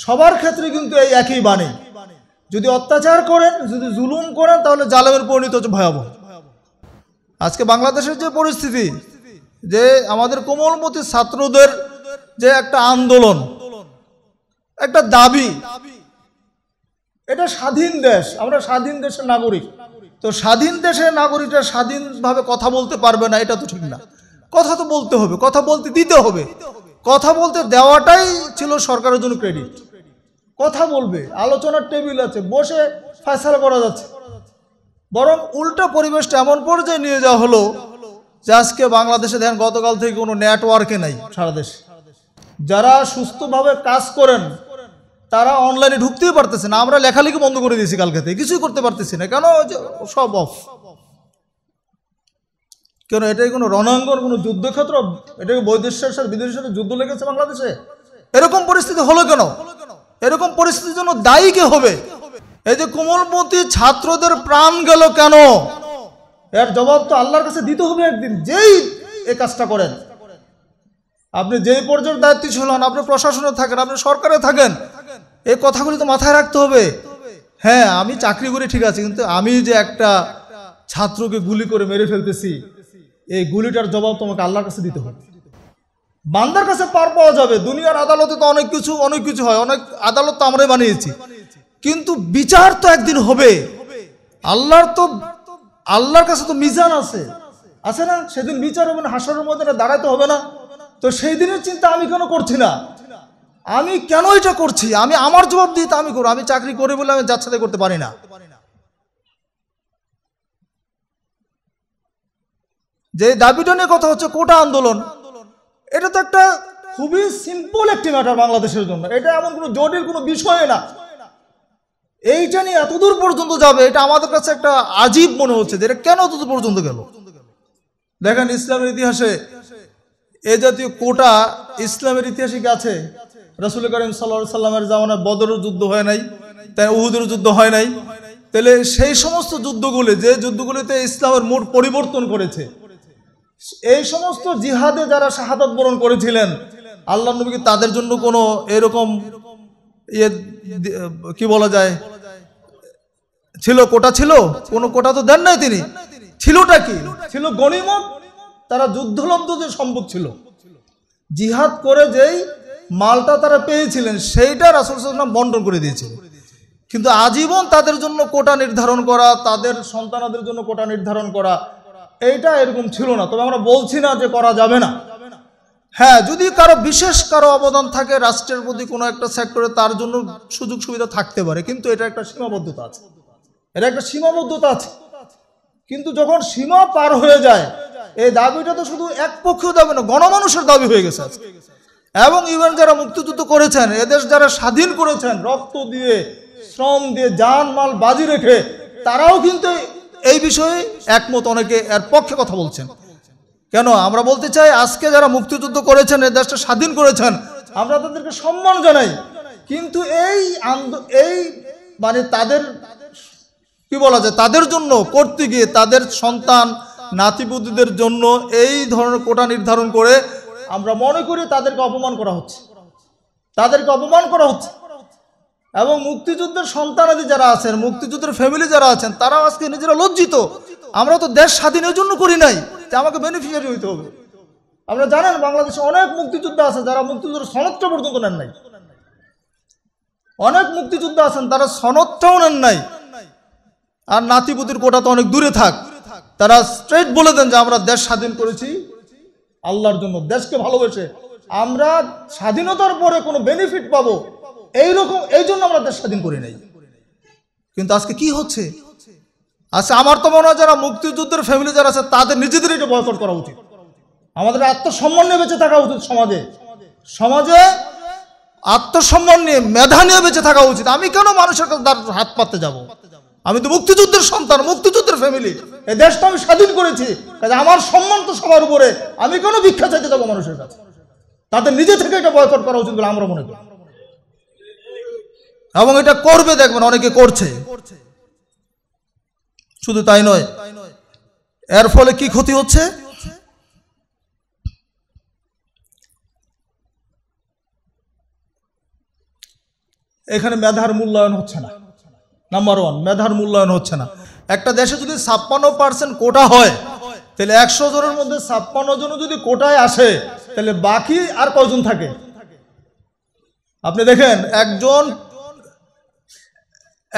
সবার ক্ষেত্রে কিন্তু এই একই বাণী যদি অত্যাচার করেন যদি জুলুম করেন তাহলে জালেমের পরিণত হচ্ছে ভয়াবহ আজকে বাংলাদেশের যে পরিস্থিতি যে আমাদের কোমলমতি ছাত্রদের যে একটা আন্দোলন একটা দাবি এটা স্বাধীন দেশ আমরা স্বাধীন দেশের নাগরিক তো স্বাধীন দেশের নাগরিকরা স্বাধীনভাবে কথা বলতে পারবে না এটা তো ঠিক না কথা তো বলতে হবে কথা বলতে দিতে হবে কথা বলতে দেওয়াটাই ছিল সরকারের জন্য ক্রেডিট কথা বলবে আলোচনার টেবিল আছে বসে ফেসলা করা যাচ্ছে বরং উল্টো পরিবেশটা এমন পর্যায়ে নিয়ে যাওয়া হলো যে আজকে বাংলাদেশে দেখেন গতকাল থেকে কোনো নেটওয়ার্কে নাই সারা দেশে যারা সুস্থভাবে কাজ করেন তারা অনলাইনে ঢুকতেই পারতেছে না আমরা লেখালেখি বন্ধ করে দিয়েছি কালকে থেকে কিছুই করতে পারতেছি না কেন সব অফ কেন এটাই কোনো রণাঙ্গন কোনো যুদ্ধক্ষেত্র এটাকে বৈদেশের সাথে বিদেশের সাথে যুদ্ধ লেগেছে বাংলাদেশে এরকম পরিস্থিতি হলো কেন এরকম পরিস্থিতির জন্য দায়ী কে হবে এই যে কোমলমতি ছাত্রদের প্রাণ গেল কেন এর জবাব তো আল্লাহর কাছে দিতে হবে একদিন যেই এ কাজটা করেন আপনি যেই পর্যায়ের দায়িত্ব ছিলেন আপনি প্রশাসনে থাকেন আপনি সরকারে থাকেন এই কথাগুলি তো মাথায় রাখতে হবে হ্যাঁ আমি চাকরি করি ঠিক আছে কিন্তু আমি যে একটা ছাত্রকে গুলি করে মেরে ফেলতেছি এই গুলিটার জবাব তোমাকে আল্লাহর কাছে দিতে হবে বান্দার কাছে পার পাওয়া যাবে দুনিয়ার আদালতে তো অনেক কিছু অনেক কিছু হয় অনেক আদালত তো আমরাই বানিয়েছি কিন্তু বিচার তো একদিন হবে আল্লাহর তো আল্লাহর কাছে তো মিজান আছে আছে না সেদিন বিচার হবে না হাসানোর মধ্যে দাঁড়াইতে হবে না তো সেই দিনের চিন্তা আমি কেন করছি না আমি কেন এটা করছি আমি আমার জবাব দিতে আমি করবো আমি চাকরি করে বলে আমি যার সাথে করতে পারি না যে দাবিটা নিয়ে কথা হচ্ছে কোটা আন্দোলন এটা তো একটা খুবই সিম্পল একটি ম্যাটার বাংলাদেশের জন্য এটা এমন কোনো জটিল কোনো বিষয় না এইটা নিয়ে এতদূর পর্যন্ত যাবে এটা আমাদের কাছে একটা আজীব মনে হচ্ছে যে এটা কেন এতদূর পর্যন্ত গেল দেখেন ইসলামের ইতিহাসে এ জাতীয় কোটা ইসলামের ইতিহাসে গেছে রসুল করিম সাল্লা সাল্লামের জামানায় বদরও যুদ্ধ হয় নাই তাই উহুদের যুদ্ধ হয় নাই তাহলে সেই সমস্ত যুদ্ধগুলি যে যুদ্ধগুলিতে ইসলামের মোট পরিবর্তন করেছে এই সমস্ত জিহাদে যারা শাহাদত বরণ করেছিলেন আল্লাহ নবীকে তাদের জন্য কোনো এরকম ইয়ে কি বলা যায় ছিল কোটা ছিল কোনো কোটা তো দেন নাই তিনি ছিলটা কি ছিল গণিমত তারা যুদ্ধলব্ধ যে সম্ভব ছিল জিহাদ করে যেই মালটা তারা পেয়েছিলেন সেইটা রাসুল সাল্লাম বন্টন করে দিয়েছিল কিন্তু আজীবন তাদের জন্য কোটা নির্ধারণ করা তাদের সন্তানাদের জন্য কোটা নির্ধারণ করা এইটা এরকম ছিল না তবে আমরা বলছি না যে করা যাবে না হ্যাঁ যদি কারো বিশেষ কারো অবদান থাকে রাষ্ট্রের প্রতি কোনো একটা সেক্টরে তার জন্য সুযোগ সুবিধা থাকতে পারে কিন্তু এটা একটা সীমাবদ্ধতা আছে এটা একটা সীমাবদ্ধতা আছে কিন্তু যখন সীমা পার হয়ে যায় এই দাবিটা তো শুধু এক পক্ষেও দাবি না গণমানুষের দাবি হয়ে গেছে আজকে এবং ইভেন যারা মুক্তিযুদ্ধ করেছেন এদেশ যারা স্বাধীন করেছেন রক্ত দিয়ে শ্রম দিয়ে যান মাল বাজি রেখে তারাও কিন্তু এই বিষয়ে একমত অনেকে এর পক্ষে কথা বলছেন কেন আমরা বলতে চাই আজকে যারা মুক্তিযুদ্ধ করেছেন এ দেশটা স্বাধীন করেছেন আমরা তাদেরকে সম্মান জানাই কিন্তু এই এই মানে তাদের কি বলা যায় তাদের জন্য করতে গিয়ে তাদের সন্তান নাতিপুতিদের জন্য এই ধরনের কোটা নির্ধারণ করে আমরা মনে করি তাদেরকে অপমান করা হচ্ছে তাদেরকে অপমান করা হচ্ছে এবং মুক্তিযুদ্ধের সন্তানাদি যারা আছেন মুক্তিযুদ্ধের ফ্যামিলি যারা আছেন তারাও আজকে নিজেরা লজ্জিত আমরা তো দেশ স্বাধীনের জন্য করি নাই যে আমাকে বেনিফিশিয়ারি হইতে হবে আমরা জানেন বাংলাদেশে অনেক মুক্তিযোদ্ধা আছে যারা মুক্তিযুদ্ধের সনদটা পর্যন্ত নেন নাই অনেক মুক্তিযোদ্ধা আছেন তারা সনদটাও নেন নাই আর নাতিপুতির কোটা তো অনেক দূরে থাক তারা স্ট্রেট বলে দেন যে আমরা দেশ স্বাধীন করেছি আল্লাহর জন্য দেশকে ভালোবেসে আমরা স্বাধীনতার পরে কোনো বেনিফিট পাবো এইরকম এই জন্য আমরা দেশ স্বাধীন করি নাই কিন্তু আজকে কি হচ্ছে আচ্ছা আমার তো মনে হয় যারা মুক্তিযুদ্ধের ফ্যামিলি যারা আছে তাদের নিজেদের এটা বয়কট করা উচিত আমাদের আত্মসম্মান নিয়ে বেঁচে থাকা উচিত সমাজে সমাজে আত্মসম্মান নিয়ে মেধা নিয়ে বেঁচে থাকা উচিত আমি কেন মানুষের কাছে হাত পাততে যাবো আমি তো মুক্তিযুদ্ধের সন্তান মুক্তিযুদ্ধের ফ্যামিলি এই দেশ তো আমি স্বাধীন করেছি কাজে আমার সম্মান তো সবার উপরে আমি কেন ভিক্ষা চাইতে যাবো মানুষের কাছে তাদের নিজে থেকে এটা বয়কট করা উচিত বলে আমরা মনে করি এবং এটা করবে দেখবেন অনেকে করছে শুধু তাই নয় এর ফলে কি ক্ষতি হচ্ছে এখানে মেধার মূল্যায়ন হচ্ছে না নাম্বার ওয়ান মেধার মূল্যায়ন হচ্ছে না একটা দেশে যদি ছাপ্পান্ন পার্সেন্ট কোটা হয় তাহলে একশো জনের মধ্যে ছাপ্পান্ন জন যদি কোটায় আসে তাহলে বাকি আর কজন থাকে আপনি দেখেন একজন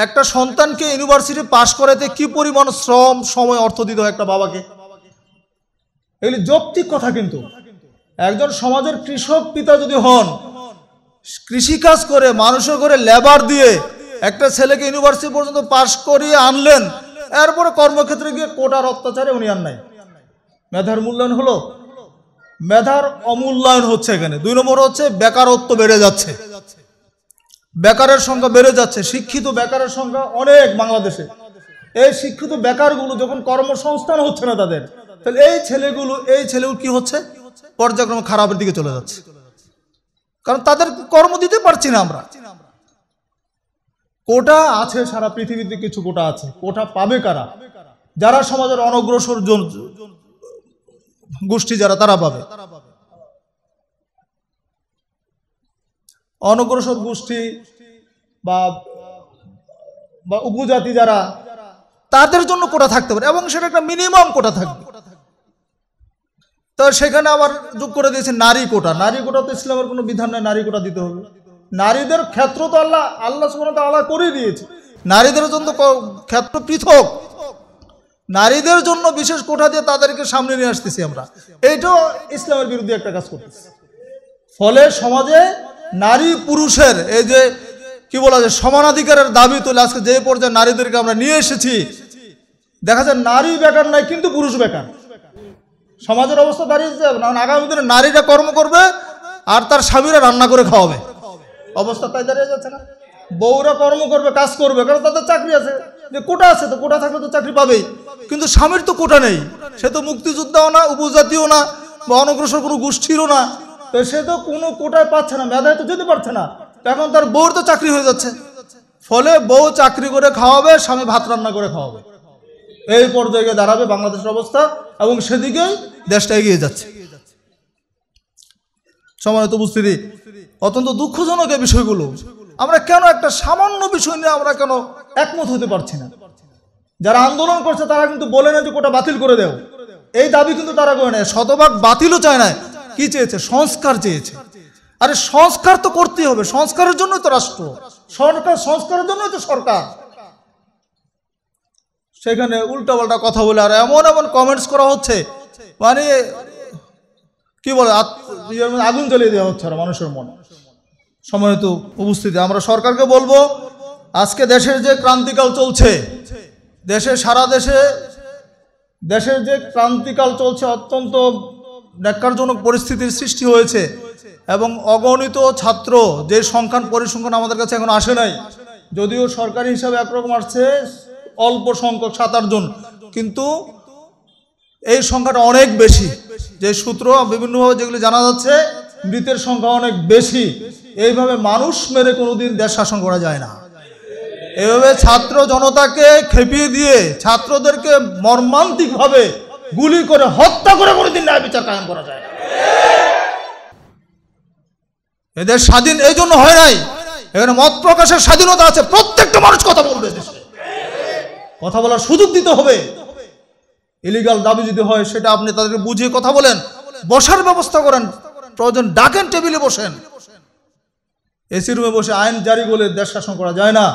একটা সন্তানকে ইউনিভার্সিটি পাশ করাতে কি পরিমাণ শ্রম সময় অর্থ দিতে হয় একটা বাবাকে এগুলি যৌক্তিক কথা কিন্তু একজন সমাজের কৃষক পিতা যদি হন কৃষিকাজ করে মানুষের করে লেবার দিয়ে একটা ছেলেকে ইউনিভার্সিটি পর্যন্ত পাশ করিয়ে আনলেন এরপরে কর্মক্ষেত্রে গিয়ে কোটার অত্যাচারে উনি আর নাই মেধার মূল্যায়ন হলো মেধার অমূল্যায়ন হচ্ছে এখানে দুই নম্বর হচ্ছে বেকারত্ব বেড়ে যাচ্ছে বেকারের সংখ্যা বেড়ে যাচ্ছে শিক্ষিত বেকারের সংখ্যা অনেক বাংলাদেশে এই শিক্ষিত বেকারগুলো যখন কর্মসংস্থান হচ্ছে না তাদের তাহলে এই ছেলেগুলো এই ছেলেগুলো কি হচ্ছে পর্যায়ক্রমে খারাপের দিকে চলে যাচ্ছে কারণ তাদের কর্ম দিতে পারছি না আমরা কোটা আছে সারা পৃথিবীতে কিছু কোটা আছে কোটা পাবে কারা যারা সমাজের অনগ্রসর গোষ্ঠী যারা তারা পাবে অনগ্রসর গোষ্ঠী বা উপজাতি যারা তাদের জন্য কোটা থাকতে পারে এবং সেটা একটা মিনিমাম কোটা থাকবে তো সেখানে আবার যোগ করে দিয়েছে নারী কোটা নারী কোটা তো ইসলামের কোনো বিধান নয় নারী কোটা দিতে হবে নারীদের ক্ষেত্র তো আল্লাহ আল্লাহ আল্লাহ করে দিয়েছে নারীদের জন্য ক্ষেত্র পৃথক নারীদের জন্য বিশেষ কোঠা দিয়ে তাদেরকে সামনে নিয়ে আসতেছি আমরা এইটাও ইসলামের বিরুদ্ধে একটা কাজ করতেছি ফলে সমাজে নারী পুরুষের এই যে কি বলা যায় সমানাধিকারের দাবি তোলে আজকে যে পর্যায়ে নারীদেরকে আমরা নিয়ে এসেছি দেখা যায় নারী বেকার নয় কিন্তু পুরুষ বেকার সমাজের অবস্থা দাঁড়িয়েছে না আগামী দিনে নারীরা কর্ম করবে আর তার স্বামীরা রান্না করে খাওয়াবে অবস্থা তাই দাঁড়িয়ে যাচ্ছে না বউরা কর্ম করবে কাজ করবে কারণ তাদের চাকরি আছে যে কোটা আছে তো কোটা থাকলে তো চাকরি পাবেই কিন্তু স্বামীর তো কোটা নেই সে তো মুক্তিযোদ্ধাও না উপজাতিও না বা অনগ্রসর কোনো গোষ্ঠীরও না তো সে তো কোনো কোটায় পাচ্ছে না মেধায় তো যেতে পারছে না এখন তার বউর তো চাকরি হয়ে যাচ্ছে ফলে বউ চাকরি করে খাওয়াবে স্বামী ভাত রান্না করে খাওয়াবে এই পর্যায়ে দাঁড়াবে বাংলাদেশের অবস্থা এবং সেদিকেই দেশটা এগিয়ে যাচ্ছে সময় তো বুঝতে অত্যন্ত দুঃখজনক এই বিষয়গুলো আমরা কেন একটা সামান্য বিষয় নিয়ে আমরা কেন একমত হতে পারছি না যারা আন্দোলন করছে তারা কিন্তু বলে না যে কোটা বাতিল করে দেও এই দাবি কিন্তু তারা করে নেয় শতভাগ বাতিলও চায় না কি চেয়েছে সংস্কার চেয়েছে আরে সংস্কার তো করতেই হবে সংস্কারের জন্যই তো রাষ্ট্র সরকার সংস্কারের জন্যই তো সরকার সেখানে উল্টা পাল্টা কথা বলে আর এমন এমন কমেন্টস করা হচ্ছে মানে কি বলে ইয়ে মানে আগুন জ্বালিয়ে দেওয়া হচ্ছে আর মানুষের মনে সময়ত উপস্থিতি আমরা সরকারকে বলবো আজকে দেশের যে ক্রান্তিকাল চলছে দেশে সারা দেশে দেশের যে ক্রান্তিকাল চলছে অত্যন্ত ন্যাক্কারজনক পরিস্থিতির সৃষ্টি হয়েছে এবং অগণিত ছাত্র যে সংখ্যান পরিসংখ্যান আমাদের কাছে এখন আসে নাই যদিও সরকারি হিসাবে একরকম আসছে অল্প সংখ্যক সাত আটজন কিন্তু এই সংখ্যাটা অনেক বেশি যে সূত্র বিভিন্নভাবে যেগুলি জানা যাচ্ছে মৃতের সংখ্যা অনেক বেশি এইভাবে মানুষ মেরে কোনোদিন দেশ শাসন করা যায় না এভাবে ছাত্র জনতাকে খেপিয়ে দিয়ে ছাত্রদেরকে মর্মান্তিকভাবে গুলি করে হত্যা করে কোনোদিন ন্যায় বিচার কায়ম করা যায় এদের স্বাধীন এই জন্য হয় নাই এখানে মত প্রকাশের স্বাধীনতা আছে প্রত্যেকটা মানুষ কথা বলবে দেশে কথা বলার সুযোগ দিতে হবে ইলিগাল দাবি যদি হয় সেটা আপনি তাদেরকে বুঝিয়ে কথা বলেন বসার ব্যবস্থা করেন প্রয়োজন ডাকেন টেবিলে বসেন এসি রুমে বসে আইন জারি বলে দেশ শাসন করা যায় না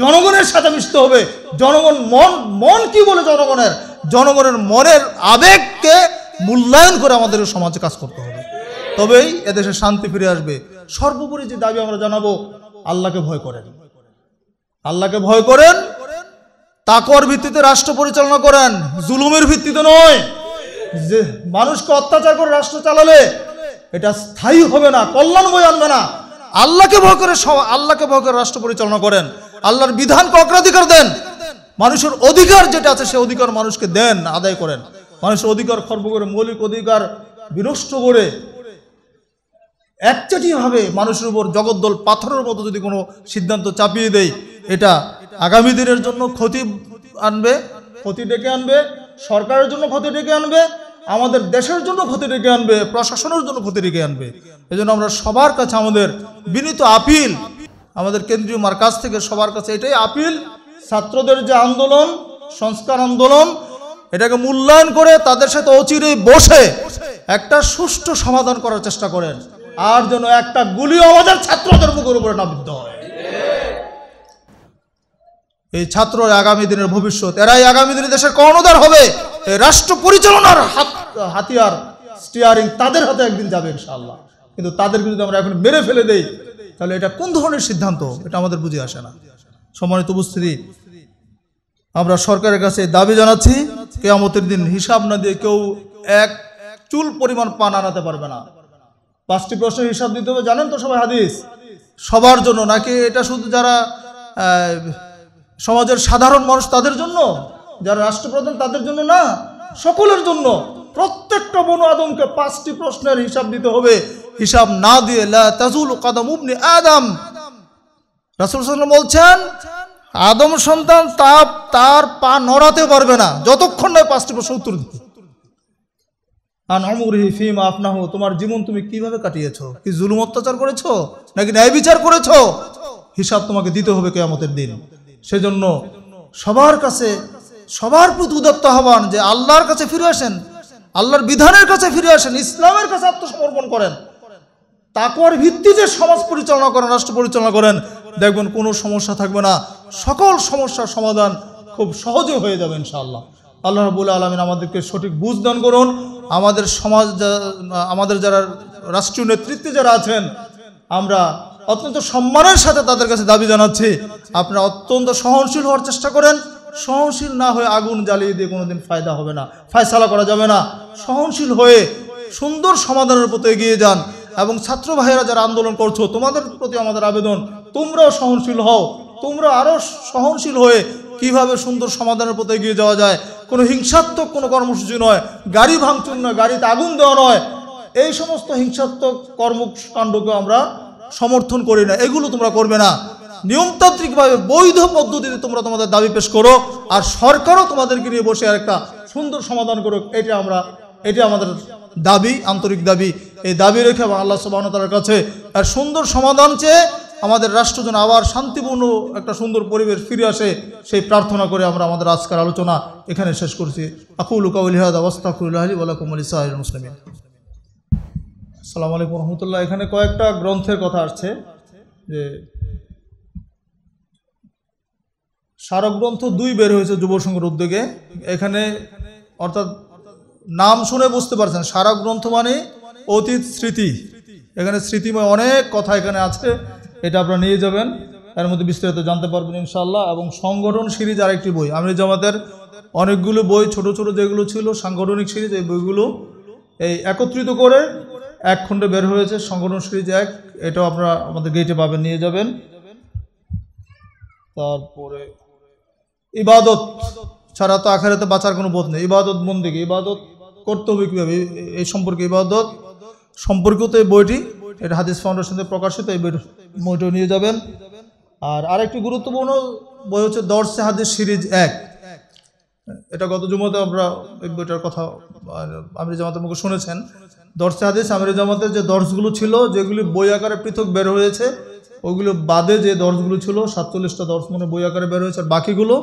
জনগণের সাথে মিশতে হবে জনগণ মন মন কি বলে জনগণের জনগণের মনের আবেগকে মূল্যায়ন করে আমাদের সমাজে কাজ করতে হবে তবেই এদেশে শান্তি ফিরে আসবে সর্বোপরি যে দাবি আমরা জানাবো আল্লাহকে ভয় করেন আল্লাহকে ভয় করেন তাকর ভিত্তিতে রাষ্ট্র পরিচালনা করেন জুলুমের ভিত্তিতে নয় যে মানুষকে অত্যাচার করে রাষ্ট্র চালালে এটা স্থায়ী হবে না কল্যাণ বই আনবে না আল্লাহকে ভয় করে আল্লাহকে ভয় করে রাষ্ট্র পরিচালনা করেন আল্লাহর বিধানকে অগ্রাধিকার দেন মানুষের অধিকার যেটা আছে সে অধিকার মানুষকে দেন আদায় করেন মানুষের অধিকার খর্ব করে মৌলিক অধিকার বিনষ্ট করে একচেটিভাবে মানুষের উপর জগদ্দল পাথরের মতো যদি কোনো সিদ্ধান্ত চাপিয়ে দেয় এটা আগামী দিনের জন্য ক্ষতি আনবে ক্ষতি ডেকে আনবে সরকারের জন্য ক্ষতি ডেকে আনবে আমাদের দেশের জন্য ক্ষতি ডেকে আনবে প্রশাসনের জন্য ক্ষতি ডেকে আনবে এজন্য আমরা সবার কাছে আমাদের বিনীত আপিল আমাদের কেন্দ্রীয় মার্কাজ থেকে সবার কাছে এটাই আপিল ছাত্রদের যে আন্দোলন সংস্কার আন্দোলন এটাকে মূল্যায়ন করে তাদের সাথে অচিরে বসে একটা সুষ্ঠু সমাধান করার চেষ্টা করেন আর যেন একটা গুলি আমাদের ছাত্রদের মুখের উপরে নাবিদ্ধ হয় এই ছাত্র আগামী দিনের ভবিষ্যৎ এরাই আগামী দিনে দেশের কর্ণধার হবে রাষ্ট্র পরিচালনার হাত হাতিয়ার স্টিয়ারিং তাদের হাতে একদিন যাবে ইনশাআল্লাহ কিন্তু তাদেরকে যদি আমরা এখন মেরে ফেলে দেই তাহলে এটা কোন ধরনের সিদ্ধান্ত এটা আমাদের বুঝে আসে না সম্মানিত উপস্থিতি আমরা সরকারের কাছে দাবি জানাচ্ছি কেয়ামতের দিন হিসাব না দিয়ে কেউ এক চুল পরিমাণ পান আনাতে পারবে না পাঁচটি প্রশ্নের হিসাব দিতে হবে জানেন তো সবাই হাদিস সবার জন্য নাকি এটা শুধু যারা সমাজের সাধারণ মানুষ তাদের জন্য যারা রাষ্ট্রপ্রধান তাদের জন্য না সকলের জন্য প্রত্যেকটা বনু আদমকে পাঁচটি প্রশ্নের হিসাব দিতে হবে হিসাব না দিয়ে তাজুল কাদাম উবনি আদম রাসুল বলছেন আদম সন্তান তাপ তার পা নড়াতে পারবে না যতক্ষণ না পাঁচটি প্রশ্ন উত্তর দিতে আন অমরি ফিম আপনাহ তোমার জীবন তুমি কিভাবে কাটিয়েছো কি জুলুম অত্যাচার করেছো নাকি ন্যায় বিচার করেছো হিসাব তোমাকে দিতে হবে কেয়ামতের দিন সেজন্য সবার কাছে সবার প্রতি উদত্ত আহ্বান যে আল্লাহর কাছে ফিরে আসেন আল্লাহর বিধানের কাছে ফিরে আসেন ইসলামের কাছে আত্মসমর্পণ করেন তাকওয়ার ভিত্তিতে সমাজ পরিচালনা করেন রাষ্ট্র পরিচালনা করেন দেখবেন কোনো সমস্যা থাকবে না সকল সমস্যার সমাধান খুব সহজে হয়ে যাবে ইনশাআল্লাহ আল্লাহ রবুল আলমিন আমাদেরকে সঠিক বুঝ দান করুন আমাদের সমাজ আমাদের যারা রাষ্ট্রীয় নেতৃত্বে যারা আছেন আমরা অত্যন্ত সম্মানের সাথে তাদের কাছে দাবি জানাচ্ছি আপনারা অত্যন্ত সহনশীল হওয়ার চেষ্টা করেন সহনশীল না হয়ে আগুন জ্বালিয়ে দিয়ে কোনোদিন ফায়দা হবে না ফায়সালা করা যাবে না সহনশীল হয়ে সুন্দর সমাধানের পথে এগিয়ে যান এবং ছাত্র ভাইয়েরা যারা আন্দোলন করছো তোমাদের প্রতি আমাদের আবেদন তোমরাও সহনশীল হও তোমরা আরও সহনশীল হয়ে কিভাবে সুন্দর সমাধানের পথে এগিয়ে যাওয়া যায় কোনো হিংসাত্মক কোনো কর্মসূচি নয় গাড়ি ভাঙচুর নয় গাড়িতে আগুন দেওয়া নয় এই সমস্ত হিংসাত্মক কর্মকাণ্ডকে আমরা সমর্থন করি না এগুলো তোমরা করবে না নিয়মতান্ত্রিকভাবে বৈধ পদ্ধতিতে তোমরা তোমাদের দাবি পেশ করো আর সরকারও তোমাদেরকে নিয়ে বসে একটা সুন্দর সমাধান করুক এটা আমরা এটা আমাদের দাবি আন্তরিক দাবি এই দাবি রেখে আল্লাহ সুবাহতালার কাছে আর সুন্দর সমাধান চেয়ে আমাদের রাষ্ট্র যেন আবার শান্তিপূর্ণ একটা সুন্দর পরিবেশ ফিরে আসে সেই প্রার্থনা করে আমরা আমাদের আজকের আলোচনা এখানে শেষ করছি আকুল কাউলিহাদ আস্তাকুল্লাহ আলী ওয়ালাকুম আলী সাহেব মুসলিম সালাম আলাইকুম রহমতুল্লাহ এখানে কয়েকটা গ্রন্থের কথা আসছে যে স্মারক গ্রন্থ দুই বের হয়েছে যুব সংঘের উদ্যোগে এখানে অর্থাৎ নাম শুনে বুঝতে পারছেন স্মারক গ্রন্থ মানে অতীত স্মৃতি এখানে স্মৃতিময় অনেক কথা এখানে আছে এটা আপনারা নিয়ে যাবেন এর মধ্যে বিস্তারিত জানতে পারবেন ইনশাল্লাহ এবং সংগঠন সিরিজ আরেকটি বই আমি জামাতের অনেকগুলো বই ছোট ছোট যেগুলো ছিল সাংগঠনিক সিরিজ এই বইগুলো এই একত্রিত করে এক খণ্ডে বের হয়েছে সংগঠন সিরিজ এক এটাও আপনারা আমাদের গেটে পাবেন নিয়ে যাবেন তারপরে ইবাদত ছাড়া তো তো বাঁচার কোনো বোধ নেই ইবাদত দিকে ইবাদত করতে হবে কীভাবে এই সম্পর্কে ইবাদত সম্পর্কিত এই বইটি এটা হাদিস থেকে প্রকাশিত এই বইটি বইটিও নিয়ে যাবেন আর আরেকটি গুরুত্বপূর্ণ বই হচ্ছে দর্শে হাদিস সিরিজ এক এটা গত জুমাতে আমরা এই বইটার কথা আমি জামাতের মুখে শুনেছেন দর্শে হাদিস আমির জামাতের যে দর্শগুলো ছিল যেগুলি বই আকারে পৃথক বের হয়েছে ওগুলো বাদে যে দর্শগুলো ছিল সাতচল্লিশটা দর্শ মনে বই আকারে বের হয়েছে আর বাকিগুলো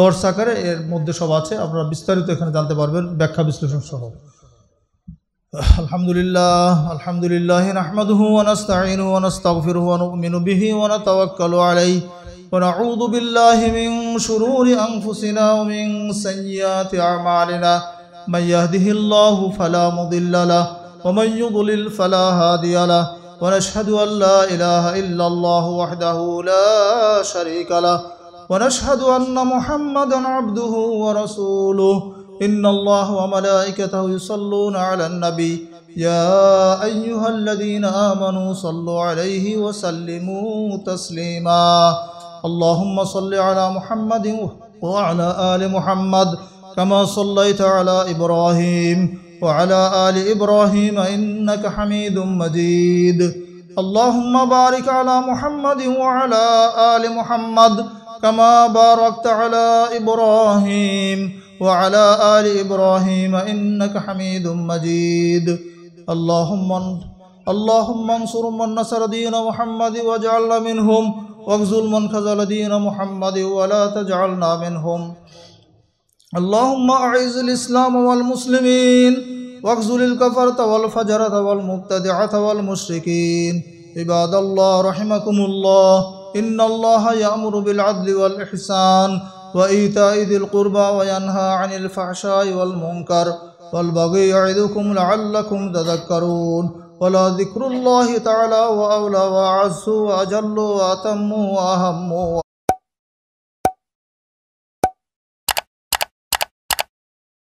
দর্শ আকারে এর মধ্যে সব আছে আপনারা বিস্তারিত এখানে জানতে পারবেন ব্যাখ্যা বিশ্লেষণ সহ আলহামদুলিল্লাহ لله ومن يضلل فلا هادي له ونشهد أن لا إله إلا الله وحده لا شريك له ونشهد أن محمدا عبده ورسوله إن الله وملائكته يصلون على النبي يا أيها الذين آمنوا صلوا عليه وسلموا تسليما اللهم صل على محمد وعلى آل محمد كما صليت على إبراهيم وعلى آل إبراهيم إنك حميد مجيد اللهم بارك على محمد وعلى آل محمد كما باركت على إبراهيم وعلى آل إبراهيم إنك حميد مجيد اللهم اللهم انصر من نصر دين محمد واجعلنا منهم واغزل من خذل دين محمد ولا تجعلنا منهم اللهم أعز الإسلام والمسلمين واخزل الكفرة والفجرة والمبتدعة والمشركين عباد الله رحمكم الله إن الله يأمر بالعدل والإحسان وإيتاء ذي القربى وينهى عن الفحشاء والمنكر والبغي يعظكم لعلكم تذكرون ولا ذكر الله تعالى وأولى وأعز وأجل وأتم وأهم